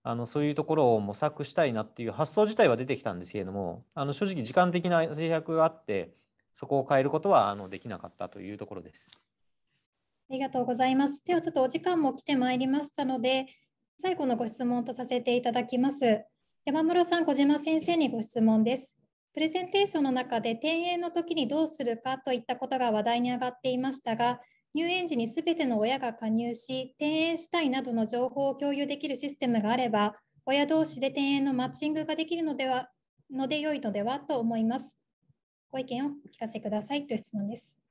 あのそういうところを模索したいなっていう発想自体は出てきたんですけれども、あの正直、時間的な制約があって、そこを変えることはあのできなかったというところです。ありがとうございます。では、ちょっとお時間も来てまいりましたので、最後のご質問とさせていただきます。山室さん、小島先生にご質問です。プレゼンテーションの中で、転園の時にどうするかといったことが話題に上がっていましたが、入園時にすべての親が加入し、転園したいなどの情報を共有できるシステムがあれば、親同士で転園のマッチングができるのではので良いのではと思います。ご意見をお聞かせくださいという質問です。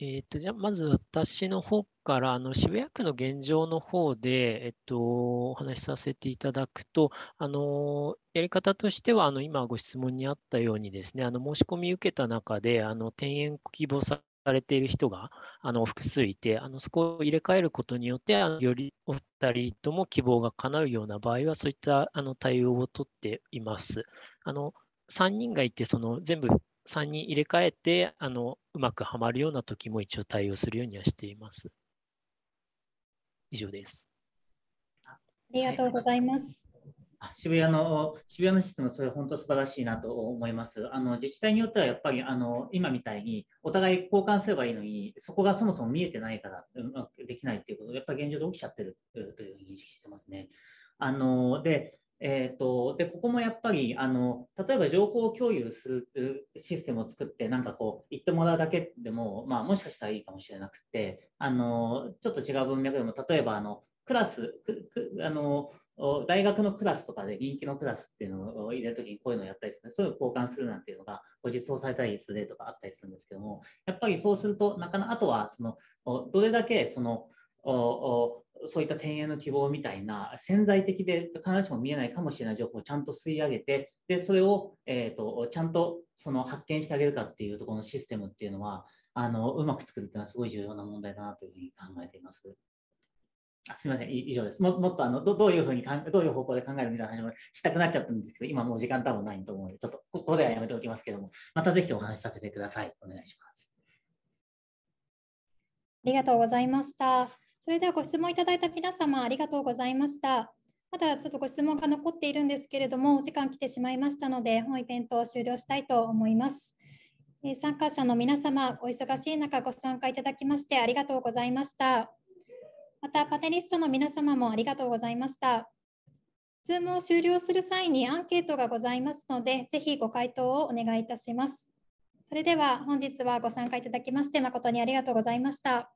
えっ、ー、と、じゃあ、まず私の方から、あの、渋谷区の現状の方で、えっと、お話しさせていただくと、あの、やり方としては、あの、今ご質問にあったようにですね、あの、申し込み受けた中で、あの、転園希望さされている人があの複数いてあの、そこを入れ替えることによって、あのよりお二人とも希望が叶うような場合は、そういったあの対応をとっています。あの3人がいて、その全部3人入れ替えてあの、うまくはまるような時も一応対応するようにはしています。以上です。ありがとうございます。渋谷の渋谷のシステム、それ本当素晴らしいなと思います。あの自治体によってはやっぱりあの今みたいにお互い交換すればいいのに、そこがそもそも見えてないから、うできないっていうこと、やっぱり現状で起きちゃってるという認識してますね。あのでえーと、でここもやっぱりあの例えば情報共有するシステムを作ってなんかこう言ってもらうだけでも、まあ、もしかしたらいいかもしれなくてあのちょっと違う文脈でも例えばあのクラスあの大学のクラスとかで人気のクラスっていうのを入れるときにこういうのをやったりする、ね、そういう交換するなんていうのが実装されたりする例とかあったりするんですけども、やっぱりそうすると、なかなか、あとはその、どれだけその、そういった転園の希望みたいな潜在的で必ずしも見えないかもしれない情報をちゃんと吸い上げて、でそれを、えーと、とちゃんとその発見してあげるかっていうところのシステムっていうのは、あのうまく作るっていうのはすごい重要な問題だなというふうに考えています。すみません、以上です。ももっとあのどどういうふうにかん、どういう方向で考えるみたいな話もしたくなっちゃったんですけど、今もう時間多分ないと思うので、ちょっとここではやめておきますけども、またぜひお話しさせてください。お願いします。ありがとうございました。それではご質問いただいた皆様、ありがとうございました。まだちょっとご質問が残っているんですけれども、お時間来てしまいましたので、本イベントを終了したいと思います。参加者の皆様、お忙しい中、ご参加いただきましてありがとうございました。またパネリストの皆様もありがとうございました。Zoom を終了する際にアンケートがございますので、ぜひご回答をお願いいたします。それでは本日はご参加いただきまして誠にありがとうございました。